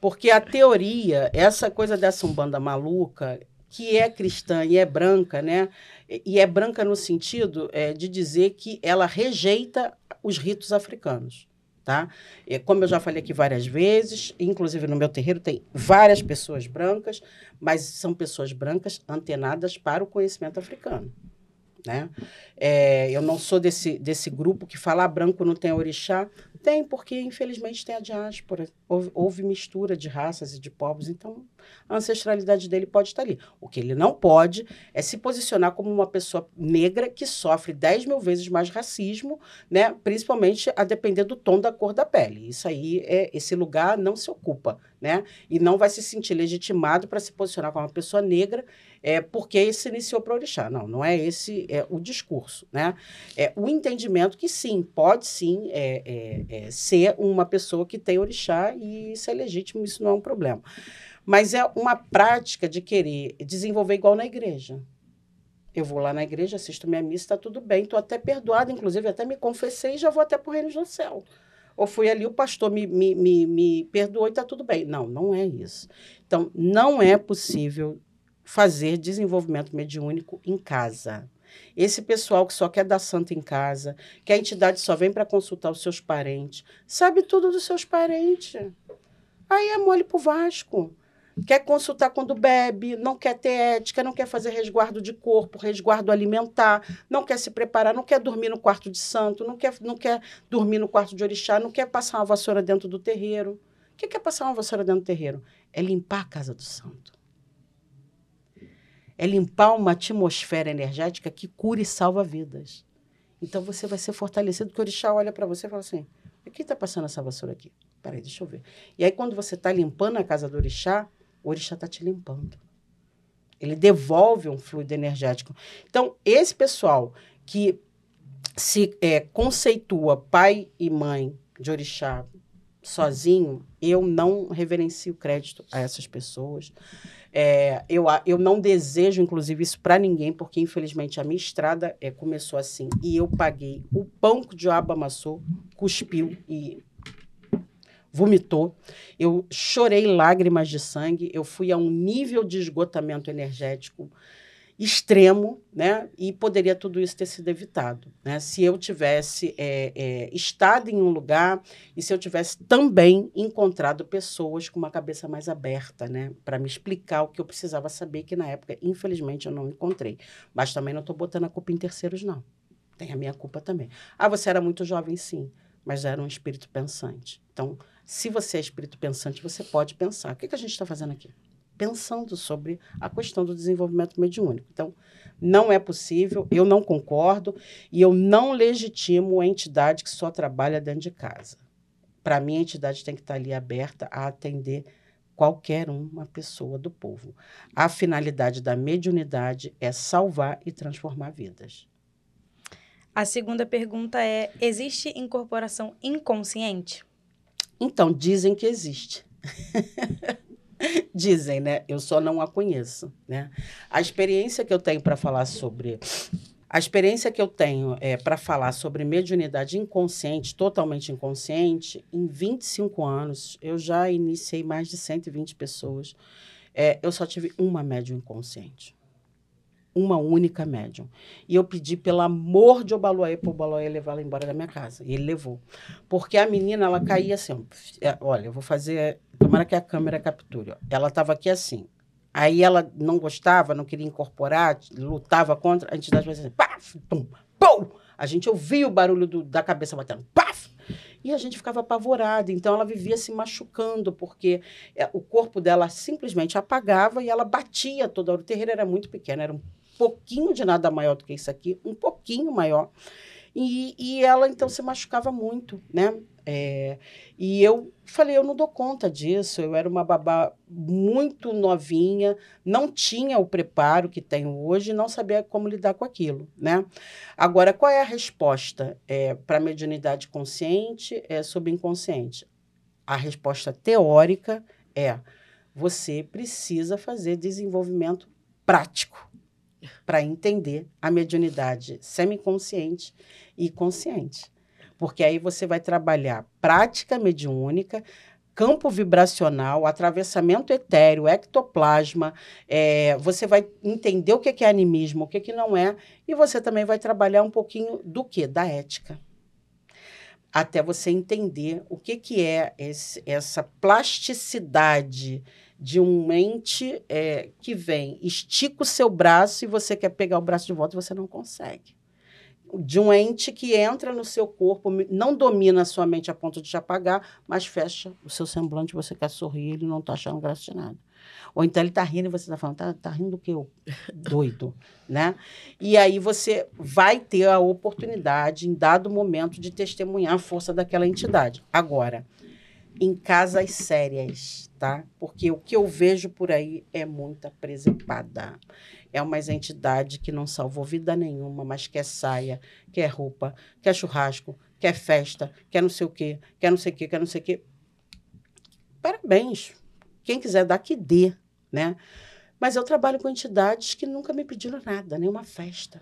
Porque a teoria, essa coisa dessa umbanda maluca, que é cristã e é branca, né? E é branca no sentido é, de dizer que ela rejeita os ritos africanos tá? é como eu já falei aqui várias vezes, inclusive no meu terreiro tem várias pessoas brancas, mas são pessoas brancas antenadas para o conhecimento africano né? É, eu não sou desse, desse grupo que falar ah, branco não tem orixá. Tem, porque infelizmente tem a diáspora. Houve, houve, mistura de raças e de povos, então a ancestralidade dele pode estar ali. O que ele não pode é se posicionar como uma pessoa negra que sofre 10 mil vezes mais racismo, né? principalmente a depender do tom da cor da pele. Isso aí, é esse lugar não se ocupa, né? E não vai se sentir legitimado para se posicionar como uma pessoa negra é, porque esse iniciou para orixá. Não, não é esse é, o discurso, né? É o entendimento que sim, pode sim é, é, é, ser uma pessoa que tem orixá e isso é legítimo, isso não é um problema. Mas é uma prática de querer desenvolver igual na igreja. Eu vou lá na igreja, assisto minha missa, está tudo bem, estou até perdoada, inclusive até me confessei e já vou até para o reino do céu ou fui ali, o pastor me, me, me, me perdoou e está tudo bem. Não, não é isso. Então, não é possível fazer desenvolvimento mediúnico em casa. Esse pessoal que só quer dar santo em casa, que a entidade só vem para consultar os seus parentes, sabe tudo dos seus parentes. Aí é mole pro Vasco. Quer consultar quando bebe, não quer ter ética, não quer fazer resguardo de corpo, resguardo alimentar, não quer se preparar, não quer dormir no quarto de santo, não quer, não quer dormir no quarto de orixá, não quer passar uma vassoura dentro do terreiro. O que é passar uma vassoura dentro do terreiro? É limpar a casa do santo é limpar uma atmosfera energética que cura e salva vidas. Então você vai ser fortalecido, porque o orixá olha para você e fala assim, o que está passando essa vassoura aqui? Peraí, deixa eu ver. E aí quando você está limpando a casa do orixá, o orixá está te limpando. Ele devolve um fluido energético. Então, esse pessoal que se é, conceitua pai e mãe de orixá sozinho, eu não reverencio crédito a essas pessoas. É, eu, eu não desejo, inclusive, isso para ninguém, porque infelizmente a minha estrada é, começou assim. E eu paguei o pão que o diabo amassou, cuspiu e vomitou. Eu chorei lágrimas de sangue. Eu fui a um nível de esgotamento energético extremo, né? E poderia tudo isso ter sido evitado, né? Se eu tivesse é, é, estado em um lugar e se eu tivesse também encontrado pessoas com uma cabeça mais aberta, né? Para me explicar o que eu precisava saber, que na época, infelizmente, eu não encontrei. Mas também não estou botando a culpa em terceiros, não. Tem a minha culpa também. Ah, você era muito jovem, sim, mas era um espírito pensante. Então, se você é espírito pensante, você pode pensar. O que, que a gente está fazendo aqui? pensando sobre a questão do desenvolvimento mediúnico. Então, não é possível, eu não concordo e eu não legitimo a entidade que só trabalha dentro de casa. Para mim, a entidade tem que estar tá ali aberta a atender qualquer uma pessoa do povo. A finalidade da mediunidade é salvar e transformar vidas. A segunda pergunta é: existe incorporação inconsciente? Então, dizem que existe. <laughs> <laughs> Dizem, né? Eu só não a conheço, né? A experiência que eu tenho para falar sobre a experiência que eu tenho é, para falar sobre mediunidade inconsciente, totalmente inconsciente, em 25 anos, eu já iniciei mais de 120 pessoas. É, eu só tive uma médium inconsciente uma única médium. E eu pedi, pelo amor de Obaloé, para o Obaloé levar ela embora da minha casa. E ele levou. Porque a menina, ela caía assim. É, olha, eu vou fazer. Tomara que a câmera capture. Ela estava aqui assim. Aí ela não gostava, não queria incorporar, lutava contra. A entidade vezes assim: paf, pum, pum. A gente ouvia o barulho do, da cabeça batendo, paf! E a gente ficava apavorada. Então ela vivia se machucando, porque é, o corpo dela simplesmente apagava e ela batia toda hora. O terreiro era muito pequeno, era um pouquinho de nada maior do que isso aqui, um pouquinho maior. E, e ela então se machucava muito, né? É, e eu falei, eu não dou conta disso. Eu era uma babá muito novinha, não tinha o preparo que tenho hoje, não sabia como lidar com aquilo, né? Agora, qual é a resposta é, para mediunidade consciente é, subconsciente? A resposta teórica é: você precisa fazer desenvolvimento prático para entender a mediunidade semiconsciente e consciente. Porque aí você vai trabalhar prática mediúnica, campo vibracional, atravessamento etéreo, ectoplasma, é, você vai entender o que é, é animismo, o é que não é, e você também vai trabalhar um pouquinho do que? Da ética. Até você entender o que, que é esse, essa plasticidade de um ente é, que vem, estica o seu braço e você quer pegar o braço de volta e você não consegue. De um ente que entra no seu corpo, não domina a sua mente a ponto de te apagar, mas fecha o seu semblante, você quer sorrir, ele não está achando graça de nada. Ou então ele está rindo e você está falando, está tá rindo do que eu? Doido, <laughs> né? E aí você vai ter a oportunidade, em dado momento, de testemunhar a força daquela entidade. Agora, em casas sérias, tá? Porque o que eu vejo por aí é muita presepada. É uma entidade que não salvou vida nenhuma, mas quer saia, quer roupa, quer churrasco, quer festa, quer não sei o quê, quer não sei o quê, quer não sei o quê. Parabéns. Quem quiser dar, que dê, né? Mas eu trabalho com entidades que nunca me pediram nada, nenhuma festa,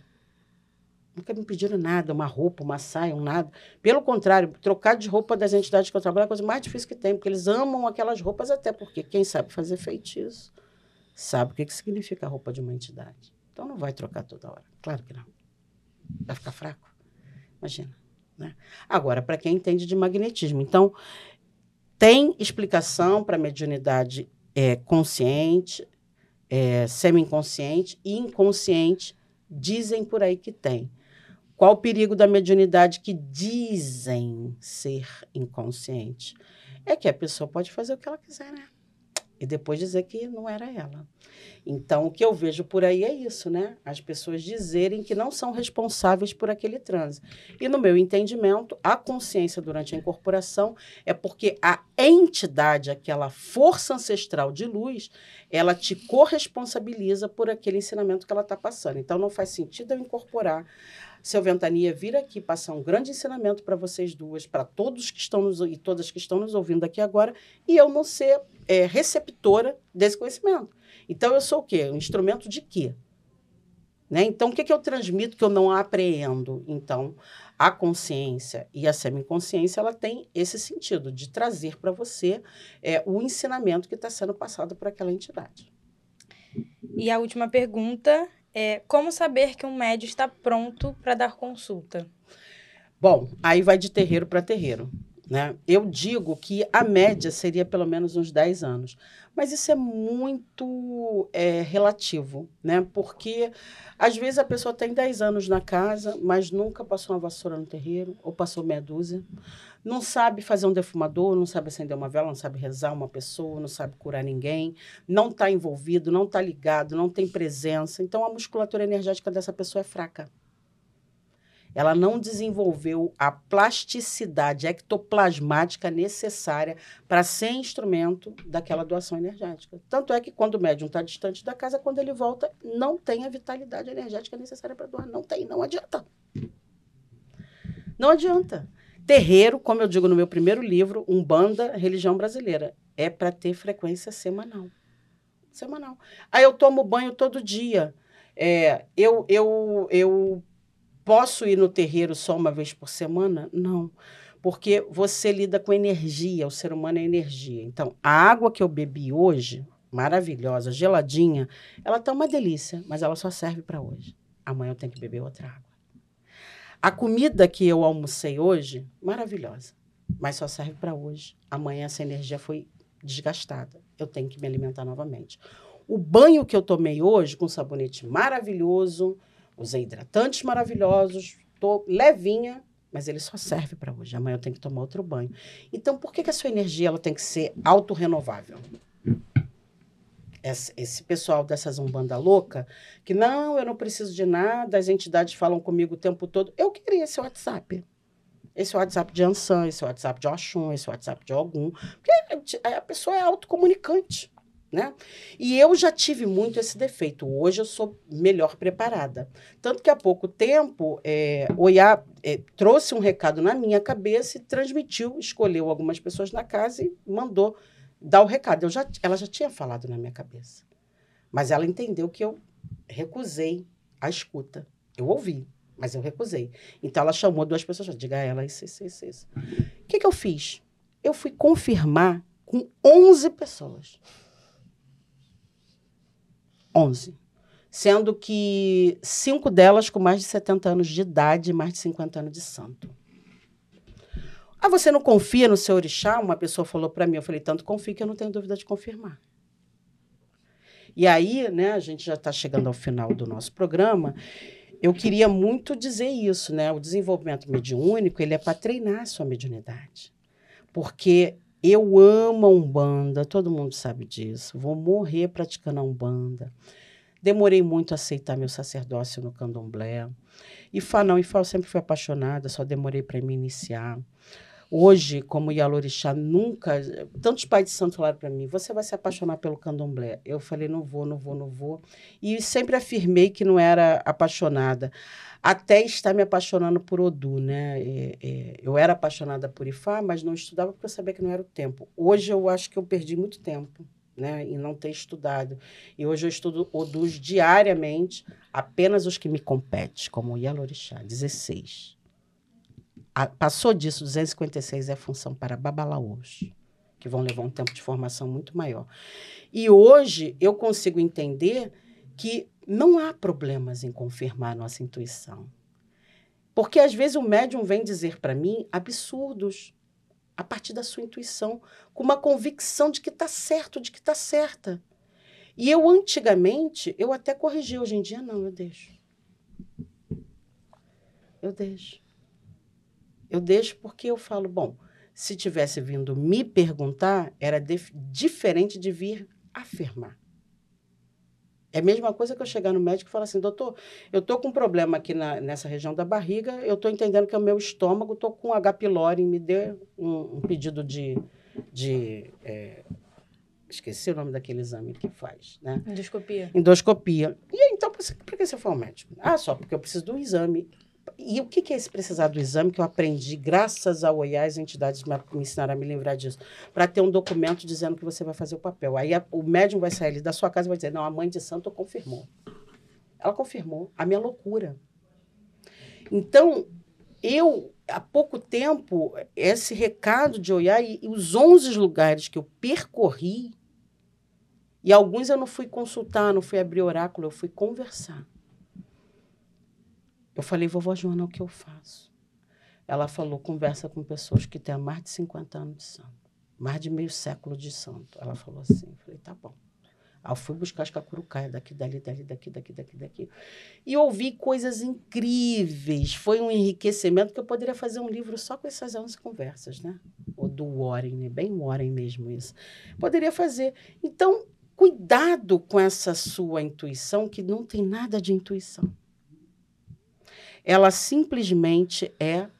Nunca me pediram nada, uma roupa, uma saia, um nada. Pelo contrário, trocar de roupa das entidades que eu trabalho é a coisa mais difícil que tem, porque eles amam aquelas roupas até porque quem sabe fazer feitiço sabe o que, que significa a roupa de uma entidade. Então não vai trocar toda hora. Claro que não. Vai ficar fraco. Imagina. Né? Agora, para quem entende de magnetismo. Então, tem explicação para a mediunidade é, consciente, é, semi-inconsciente e inconsciente. Dizem por aí que tem. Qual o perigo da mediunidade que dizem ser inconsciente? É que a pessoa pode fazer o que ela quiser, né? E depois dizer que não era ela. Então, o que eu vejo por aí é isso, né? As pessoas dizerem que não são responsáveis por aquele transe. E, no meu entendimento, a consciência durante a incorporação é porque a entidade, aquela força ancestral de luz, ela te corresponsabiliza por aquele ensinamento que ela está passando. Então, não faz sentido eu incorporar seu Ventania vir aqui passar um grande ensinamento para vocês duas, para todos que estão nos, e todas que estão nos ouvindo aqui agora, e eu não ser é, receptora desse conhecimento. Então, eu sou o quê? Um instrumento de quê? Né? Então, o que, que eu transmito que eu não apreendo? Então, a consciência e a semiconsciência, ela tem esse sentido de trazer para você é, o ensinamento que está sendo passado por aquela entidade. E a última pergunta é, como saber que um médio está pronto para dar consulta? Bom, aí vai de terreiro para terreiro. Né? Eu digo que a média seria pelo menos uns 10 anos. Mas isso é muito é, relativo, né? porque às vezes a pessoa tem 10 anos na casa, mas nunca passou uma vassoura no terreiro, ou passou meia dúzia, não sabe fazer um defumador, não sabe acender uma vela, não sabe rezar uma pessoa, não sabe curar ninguém, não está envolvido, não está ligado, não tem presença. Então a musculatura energética dessa pessoa é fraca. Ela não desenvolveu a plasticidade ectoplasmática necessária para ser instrumento daquela doação energética. Tanto é que quando o médium está distante da casa, quando ele volta, não tem a vitalidade energética necessária para doar. Não tem, não adianta. Não adianta terreiro, como eu digo no meu primeiro livro, Umbanda, Religião Brasileira. É para ter frequência semanal. Semanal. Aí eu tomo banho todo dia. É, eu, eu, eu posso ir no terreiro só uma vez por semana? Não. Porque você lida com energia, o ser humano é energia. Então, a água que eu bebi hoje, maravilhosa, geladinha, ela tá uma delícia, mas ela só serve para hoje. Amanhã eu tenho que beber outra água. A comida que eu almocei hoje, maravilhosa, mas só serve para hoje. Amanhã essa energia foi desgastada. Eu tenho que me alimentar novamente. O banho que eu tomei hoje com sabonete maravilhoso, usei hidratantes maravilhosos, tô levinha, mas ele só serve para hoje. Amanhã eu tenho que tomar outro banho. Então, por que, que a sua energia ela tem que ser autorrenovável? esse pessoal dessas umbanda louca, que não, eu não preciso de nada, as entidades falam comigo o tempo todo. Eu queria esse WhatsApp. Esse WhatsApp de Ansan, esse WhatsApp de Oxum, esse WhatsApp de algum. Porque a pessoa é autocomunicante, né? E eu já tive muito esse defeito. Hoje eu sou melhor preparada. Tanto que há pouco tempo, é, Oiá é, trouxe um recado na minha cabeça e transmitiu, escolheu algumas pessoas na casa e mandou dar o recado. Eu já, ela já tinha falado na minha cabeça. Mas ela entendeu que eu recusei a escuta. Eu ouvi, mas eu recusei. Então ela chamou duas pessoas, diga a ela isso, isso, isso, O que, que eu fiz? Eu fui confirmar com 11 pessoas. 11. Sendo que cinco delas com mais de 70 anos de idade e mais de 50 anos de santo. Ah, você não confia no seu orixá? Uma pessoa falou para mim, eu falei, tanto confio que eu não tenho dúvida de confirmar. E aí, né, a gente já está chegando ao final do nosso programa. Eu queria muito dizer isso, né? O desenvolvimento mediúnico, ele é para treinar a sua mediunidade. Porque eu amo a Umbanda, todo mundo sabe disso. Vou morrer praticando a Umbanda. Demorei muito a aceitar meu sacerdócio no candomblé. E fanão e fal sempre fui apaixonada, só demorei para me iniciar. Hoje, como Yalorixá nunca. Tantos pais de santo falaram para mim: você vai se apaixonar pelo candomblé. Eu falei: não vou, não vou, não vou. E sempre afirmei que não era apaixonada. Até estar me apaixonando por Odu, né? É, é, eu era apaixonada por Ifá, mas não estudava porque eu sabia que não era o tempo. Hoje eu acho que eu perdi muito tempo. Né, e não ter estudado. E hoje eu estudo Odus diariamente, apenas os que me competem, como o Yalorixá, 16. A, passou disso, 256 é função para babalaos, que vão levar um tempo de formação muito maior. E hoje eu consigo entender que não há problemas em confirmar nossa intuição. Porque às vezes o médium vem dizer para mim absurdos a partir da sua intuição, com uma convicção de que está certo, de que está certa. E eu antigamente, eu até corrigi, hoje em dia não, eu deixo. Eu deixo. Eu deixo porque eu falo, bom, se tivesse vindo me perguntar, era diferente de vir afirmar. É a mesma coisa que eu chegar no médico e falar assim, doutor, eu estou com um problema aqui na, nessa região da barriga, eu estou entendendo que é o meu estômago, estou com H. pylori, me dê um, um pedido de... de é, esqueci o nome daquele exame que faz, né? Endoscopia. Endoscopia. E então, por que você foi ao médico? Ah, só porque eu preciso de um exame. E o que, é esse precisar do exame que eu aprendi, graças ao OIA, as entidades me, ensinaram a me lembrar disso, para ter um documento dizendo que você vai fazer o papel. Aí a, o médium vai sair da sua casa e vai dizer: não, a mãe de santo confirmou. Ela confirmou a minha loucura. Então, eu, há pouco tempo, esse recado de OIA e, e os 11 lugares que eu percorri, e alguns eu não fui consultar, não fui abrir oráculo, eu fui conversar. Eu falei, vovó Joana, o que eu faço? Ela falou, conversa com pessoas que têm mais de 50 anos de santo, mais de meio século de santo. Ela falou assim, eu falei, tá bom. Aí eu fui buscar as cacurucaias daqui, dali, dali, daqui, daqui, daqui, daqui. E ouvi coisas incríveis. Foi um enriquecimento que eu poderia fazer um livro só com essas 11 conversas, né? Ou do Warren, né? bem Warren mesmo isso. Poderia fazer. Então, cuidado com essa sua intuição, que não tem nada de intuição ela simplesmente é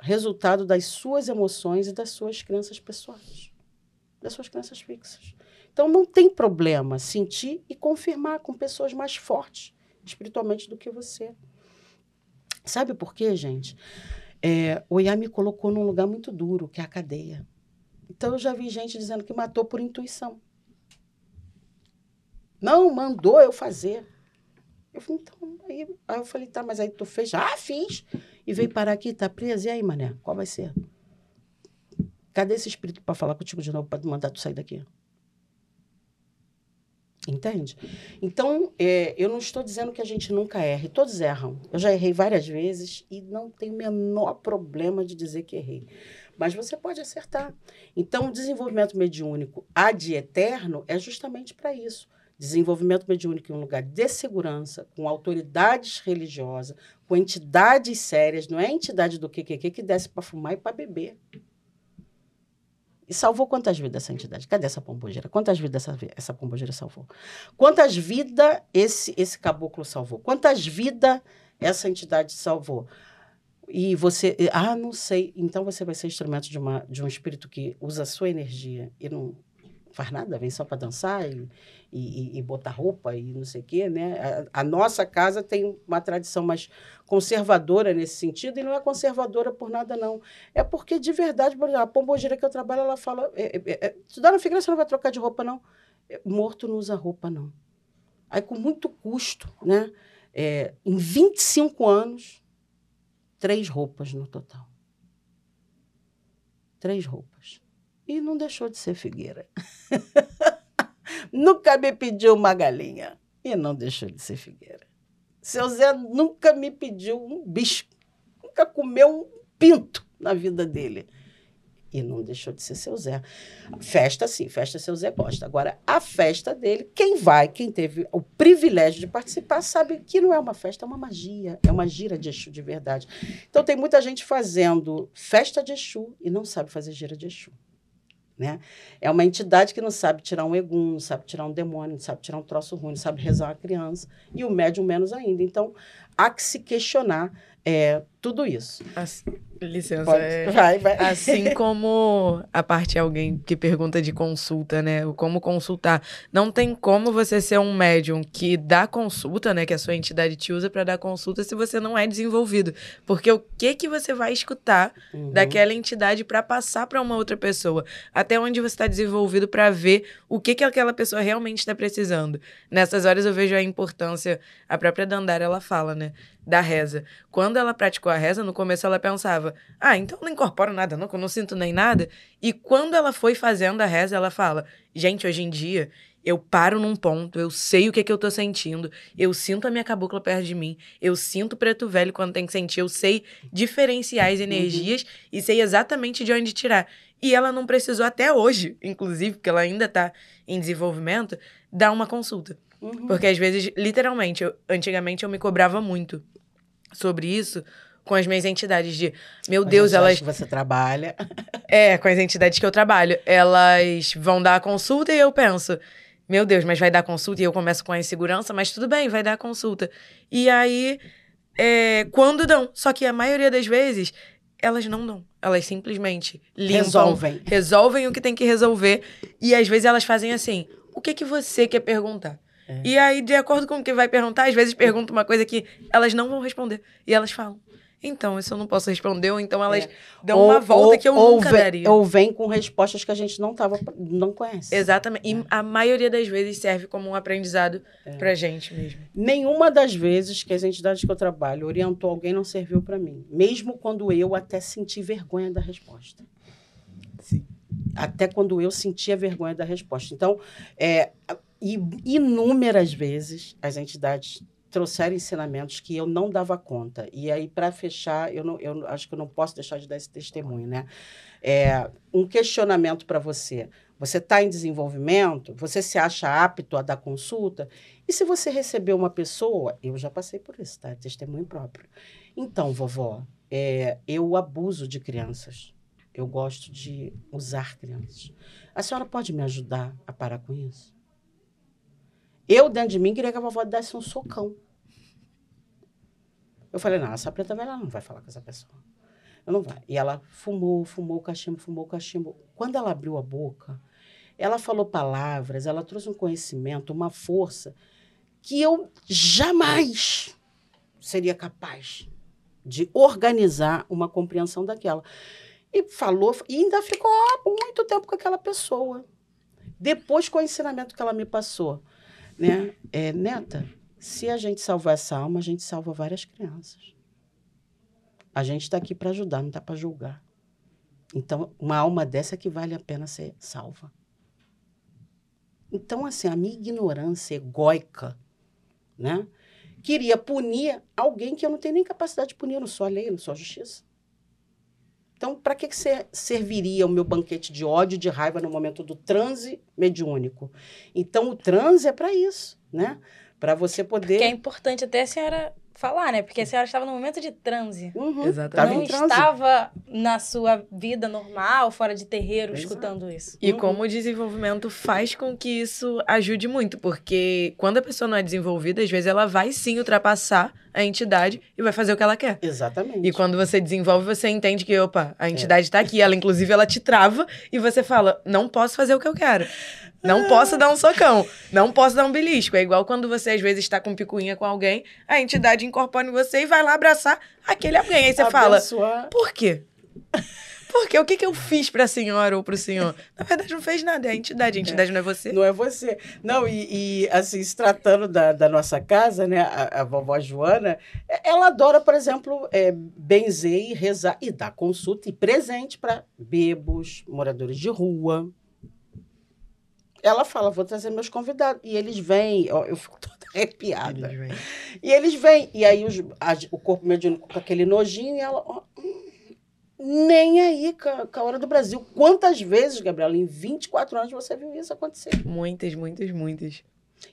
resultado das suas emoções e das suas crenças pessoais, das suas crenças fixas. Então não tem problema sentir e confirmar com pessoas mais fortes espiritualmente do que você. Sabe por quê, gente? É, o Iá me colocou num lugar muito duro, que é a cadeia. Então eu já vi gente dizendo que matou por intuição. Não mandou eu fazer. Eu falei, então, aí, aí eu falei, tá, mas aí tu fez? Ah, fiz! E veio parar aqui, tá presa. E aí, mané, qual vai ser? Cadê esse espírito para falar contigo de novo, para mandar tu sair daqui? Entende? Então, é, eu não estou dizendo que a gente nunca erre, todos erram. Eu já errei várias vezes e não tenho o menor problema de dizer que errei. Mas você pode acertar. Então, o desenvolvimento mediúnico ad eterno é justamente para isso Desenvolvimento mediúnico em um lugar de segurança, com autoridades religiosas, com entidades sérias, não é a entidade do QQQ que desce para fumar e para beber. E salvou quantas vidas essa entidade? Cadê essa pombogeira? Quantas vidas essa, essa pombogeira salvou? Quantas vidas esse, esse caboclo salvou? Quantas vidas essa entidade salvou? E você, ah, não sei. Então você vai ser instrumento de, uma, de um espírito que usa a sua energia e não faz nada, vem só para dançar e, e, e, botar roupa e não sei o quê, né? A, a, nossa casa tem uma tradição mais conservadora nesse sentido e não é conservadora por nada, não. É porque, de verdade, a pombogira que eu trabalho, ela fala... É, é, é, é estudar no você não vai trocar de roupa, não. É, morto não usa roupa, não. Aí, com muito custo, né? É, em 25 anos, três roupas no total. Três roupas. E não deixou de ser figueira. <laughs> nunca me pediu uma galinha e não deixou de ser figueira. Seu Zé nunca me pediu um bicho, nunca comeu um pinto na vida dele. E não deixou de ser seu Zé. Festa, sim, festa seu Zé gosta. Agora, a festa dele, quem vai, quem teve o privilégio de participar, sabe que não é uma festa, é uma magia, é uma gira de Exu de verdade. Então, tem muita gente fazendo festa de Exu e não sabe fazer gira de Exu. Né? É uma entidade que não sabe tirar um egum, não sabe tirar um demônio, não sabe tirar um troço ruim, não sabe rezar uma criança, e o médium menos ainda. Então, há que se questionar é, tudo isso. licença. Pode, é, vai, vai. Assim como a parte é alguém que pergunta de consulta, né? Como consultar. Não tem como você ser um médium que dá consulta, né? Que a sua entidade te usa para dar consulta se você não é desenvolvido. Porque o que que você vai escutar uhum. daquela entidade para passar para uma outra pessoa? Até onde você está desenvolvido para ver o que que aquela pessoa realmente está precisando. Nessas horas eu vejo a importância. A própria Dandara, ela fala, né? né? Da reza. Quando ela praticou a reza, no começo ela pensava: ah, então não incorporo nada, não, eu não sinto nem nada. E quando ela foi fazendo a reza, ela fala: gente, hoje em dia eu paro num ponto, eu sei o que é que eu tô sentindo, eu sinto a minha cabocla perto de mim, eu sinto preto velho quando tem que sentir, eu sei diferenciar as uhum. energias uhum. e sei exatamente de onde tirar. E ela não precisou até hoje, inclusive, porque ela ainda tá em desenvolvimento, dar uma consulta. Uhum. Porque às vezes, literalmente, eu, antigamente eu me cobrava muito sobre isso com as minhas entidades de, meu Mas Deus, elas que você trabalha. <laughs> É, com as entidades que eu trabalho, elas vão dar a consulta e eu penso, meu Deus, mas vai dar consulta e eu começo com a insegurança, mas tudo bem, vai dar a consulta. E aí, é, quando dão? Só que a maioria das vezes, elas não dão. Elas simplesmente limpam, resolvem. resolvem o que tem que resolver. E às vezes elas fazem assim: o que, que você quer perguntar? É. E aí, de acordo com o que vai perguntar, às vezes pergunta uma coisa que elas não vão responder. E elas falam. Então, isso eu não posso responder, ou então elas é. dão ou, uma volta ou, que eu nunca vem, daria. Ou vem com respostas que a gente não tava, não conhece. Exatamente. É. E a maioria das vezes serve como um aprendizado é. pra gente mesmo. Nenhuma das vezes que as entidades que eu trabalho orientou alguém não serviu para mim. Mesmo quando eu até senti vergonha da resposta. Sim. Até quando eu sentia vergonha da resposta. Então, é, e inúmeras vezes as entidades trouxeram ensinamentos que eu não dava conta. E aí, para fechar, eu, não, eu acho que eu não posso deixar de dar esse testemunho, né? É, um questionamento para você. Você está em desenvolvimento? Você se acha apto a dar consulta? E se você receber uma pessoa, eu já passei por isso, tá? É testemunho próprio. Então, vovó, é, eu abuso de crianças. Eu gosto de usar crianças. A senhora pode me ajudar a parar com isso? Eu, dentro de mim, queria que a vovó desse um socão. Eu falei, não, essa preta velha não vai falar com essa pessoa. Eu não vai. E ela fumou, fumou cachimbo, fumou cachimbo. Quando ela abriu a boca, ela falou palavras, ela trouxe um conhecimento, uma força que eu jamais seria capaz de organizar uma compreensão daquela. E falou, e ainda ficou muito tempo com aquela pessoa. Depois, com o ensinamento que ela me passou, né? É, neta, se a gente salvar essa alma, a gente salva várias crianças. A gente está aqui para ajudar, não está para julgar. Então, uma alma dessa é que vale a pena ser salva. Então, assim, a minha ignorância egóica, né? Queria punir alguém que eu não tenho nem capacidade de punir, eu não sou a lei, eu não sou a justiça. Então, para que, que serviria o meu banquete de ódio, de raiva no momento do transe mediúnico? Então, o transe é para isso, né? Para você poder. Que é importante até a senhora falar, né? Porque a senhora estava no momento de transe. Uhum, Exatamente. Não estava na sua vida normal, fora de terreiro, Exato. escutando isso. E uhum. como o desenvolvimento faz com que isso ajude muito, porque quando a pessoa não é desenvolvida, às vezes ela vai sim ultrapassar a entidade e vai fazer o que ela quer. Exatamente. E quando você desenvolve, você entende que, opa, a é. entidade é. tá aqui. Ela, inclusive, ela te trava e você fala, não posso fazer o que eu quero. Não ah. posso dar um socão. Não posso dar um belisco. É igual quando você, às vezes, está com picuinha com alguém, a entidade incorpora em você e vai lá abraçar aquele alguém. Aí você Abençoar. fala, por quê? Porque o que, que eu fiz para a senhora ou para o senhor? Na verdade, não fez nada, é a entidade. A entidade é. não é você. Não é você. Não, e, e assim, se tratando da, da nossa casa, né? A, a, vovó Joana, é, ela adora, por exemplo, é, benzer e rezar e dar consulta e presente para bebos, moradores de rua. Ela fala, vou trazer meus convidados. E eles vêm, ó, eu fico <laughs> toda arrepiada. Eles e eles vêm. E aí os, a, o corpo mediúnico com aquele nojinho e ela... Ó, hum, nem aí com a hora do Brasil. Quantas vezes, Gabriela, em 24 anos você viu isso acontecer? Muitas, muitas, muitas.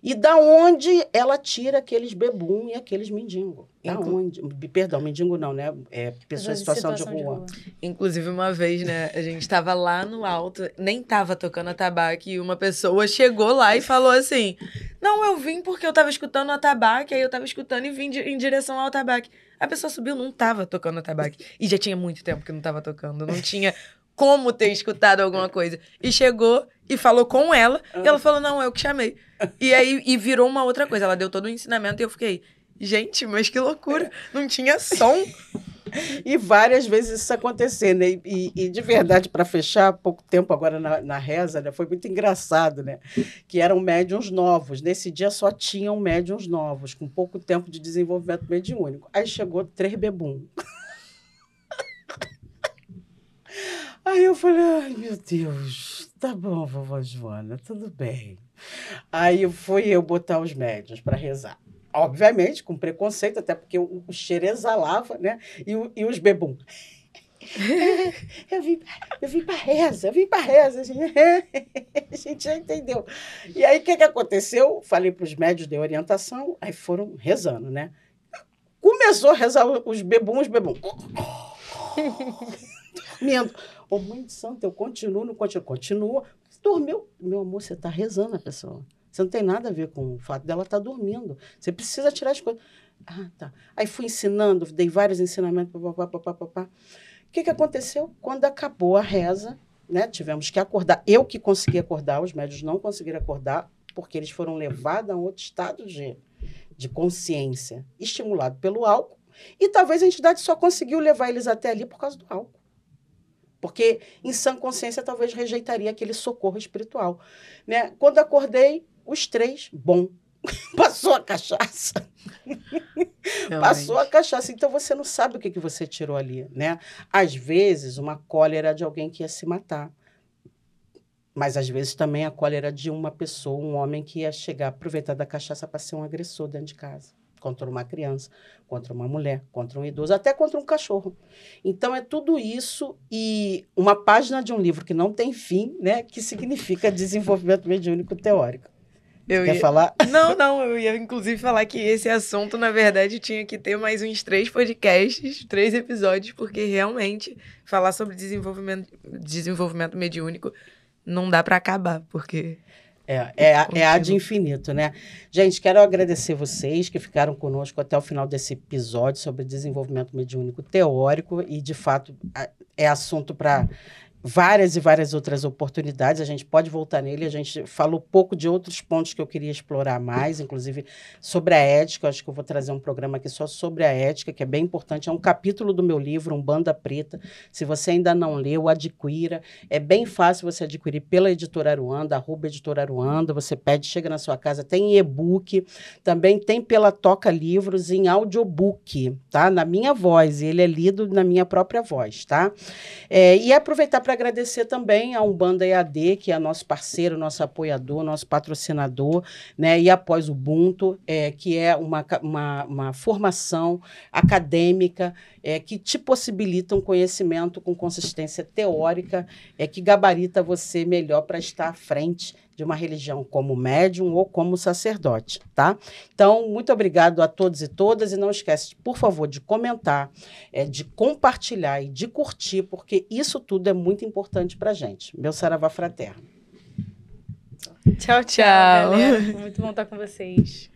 E da onde ela tira aqueles bebum e aqueles mendigo? Da Inclu... onde? Perdão, mendigo não, né? É pessoa em situação, situação, de, rua. De rua. Inclusive, uma vez, né? A gente estava lá no alto, nem estava tocando a tabac e uma pessoa chegou lá e falou assim: Não, eu vim porque eu estava escutando a atabaque, aí eu estava escutando e vim em direção ao tabac a pessoa subiu, não tava tocando atabaque. E já tinha muito tempo que não tava tocando. Não tinha como ter escutado alguma coisa. E chegou e falou com ela. E ela falou, não, eu é que chamei. E aí e virou uma outra coisa. Ela deu todo o ensinamento e eu fiquei, gente, mas que loucura. Não tinha som. <laughs> e várias vezes isso acontecer, E, e de verdade, para fechar, pouco tempo agora na, na reza, né? foi muito engraçado, né? Que eram médiums novos. Nesse dia só tinham médiums novos, com pouco tempo de desenvolvimento mediúnico. Aí chegou três bebum. <laughs> Aí eu falei, ai meu Deus, tá bom, vovó Joana, tudo bem. Aí fui eu botar os médiums para rezar obviamente, com preconceito, até porque o, o cheiro exalava, né? E, o, e os bebum. eu vim, eu vi para reza, eu vim para reza. A gente, <laughs> a gente já entendeu. E aí, o que, que aconteceu? Falei para os médios, de orientação, aí foram rezando, né? Começou a rezar os bebum, os bebum. Dormindo. Ô, mãe de santo, eu continuo, não continuo. Continua. Dormiu. Meu amor, você está rezando a pessoa. Você não tem nada a ver com o fato dela estar tá dormindo. Você precisa tirar as coisas. Ah, tá. Aí fui ensinando, dei vários ensinamentos, O que, que aconteceu? Quando acabou a reza, né, tivemos que acordar. Eu que consegui acordar, os médios não conseguiram acordar, porque eles foram levados a um outro estado de, de consciência, estimulado pelo álcool. E talvez a entidade só conseguiu levar eles até ali por causa do álcool. Porque em sã consciência talvez rejeitaria aquele socorro espiritual. Né? Quando acordei, os três, bom. <laughs> Passou a cachaça. Passou a cachaça. Então você não sabe o que, que você tirou ali, né? Às vezes, uma cólera de alguém que ia se matar. Mas às vezes também a cólera de uma pessoa, um homem que ia chegar, aproveitar da cachaça para ser um agressor dentro de casa contra uma criança, contra uma mulher, contra um idoso, até contra um cachorro. Então é tudo isso e uma página de um livro que não tem fim, né, que significa desenvolvimento mediúnico teórico. Eu Quer ia... falar? Não, não, eu ia inclusive falar que esse assunto, na verdade, tinha que ter mais uns três podcasts, três episódios, porque realmente falar sobre desenvolvimento, desenvolvimento mediúnico não dá para acabar, porque. É, é, é a de infinito, né? Gente, quero agradecer vocês que ficaram conosco até o final desse episódio sobre desenvolvimento mediúnico teórico e, de fato, é assunto para várias e várias outras oportunidades. A gente pode voltar nele. A gente falou pouco de outros pontos que eu queria explorar mais, inclusive sobre a ética. Eu acho que eu vou trazer um programa aqui só sobre a ética, que é bem importante. É um capítulo do meu livro, Um Banda Preta. Se você ainda não leu, adquira. É bem fácil você adquirir pela editora Aruanda, arroba editora Aruanda. Você pede, chega na sua casa. Tem e-book, também tem pela Toca Livros em audiobook, tá? Na minha voz. E ele é lido na minha própria voz, tá? É, e aproveitar para agradecer também a Umbanda EAD, que é nosso parceiro, nosso apoiador, nosso patrocinador, né? E após o Ubuntu, é, que é uma, uma, uma formação acadêmica é, que te possibilita um conhecimento com consistência teórica, é que gabarita você melhor para estar à frente de uma religião como médium ou como sacerdote, tá? Então, muito obrigado a todos e todas e não esquece, por favor, de comentar, é, de compartilhar e de curtir, porque isso tudo é muito importante para gente. Meu saravá fraterno. Tchau, tchau. tchau <laughs> muito bom estar com vocês.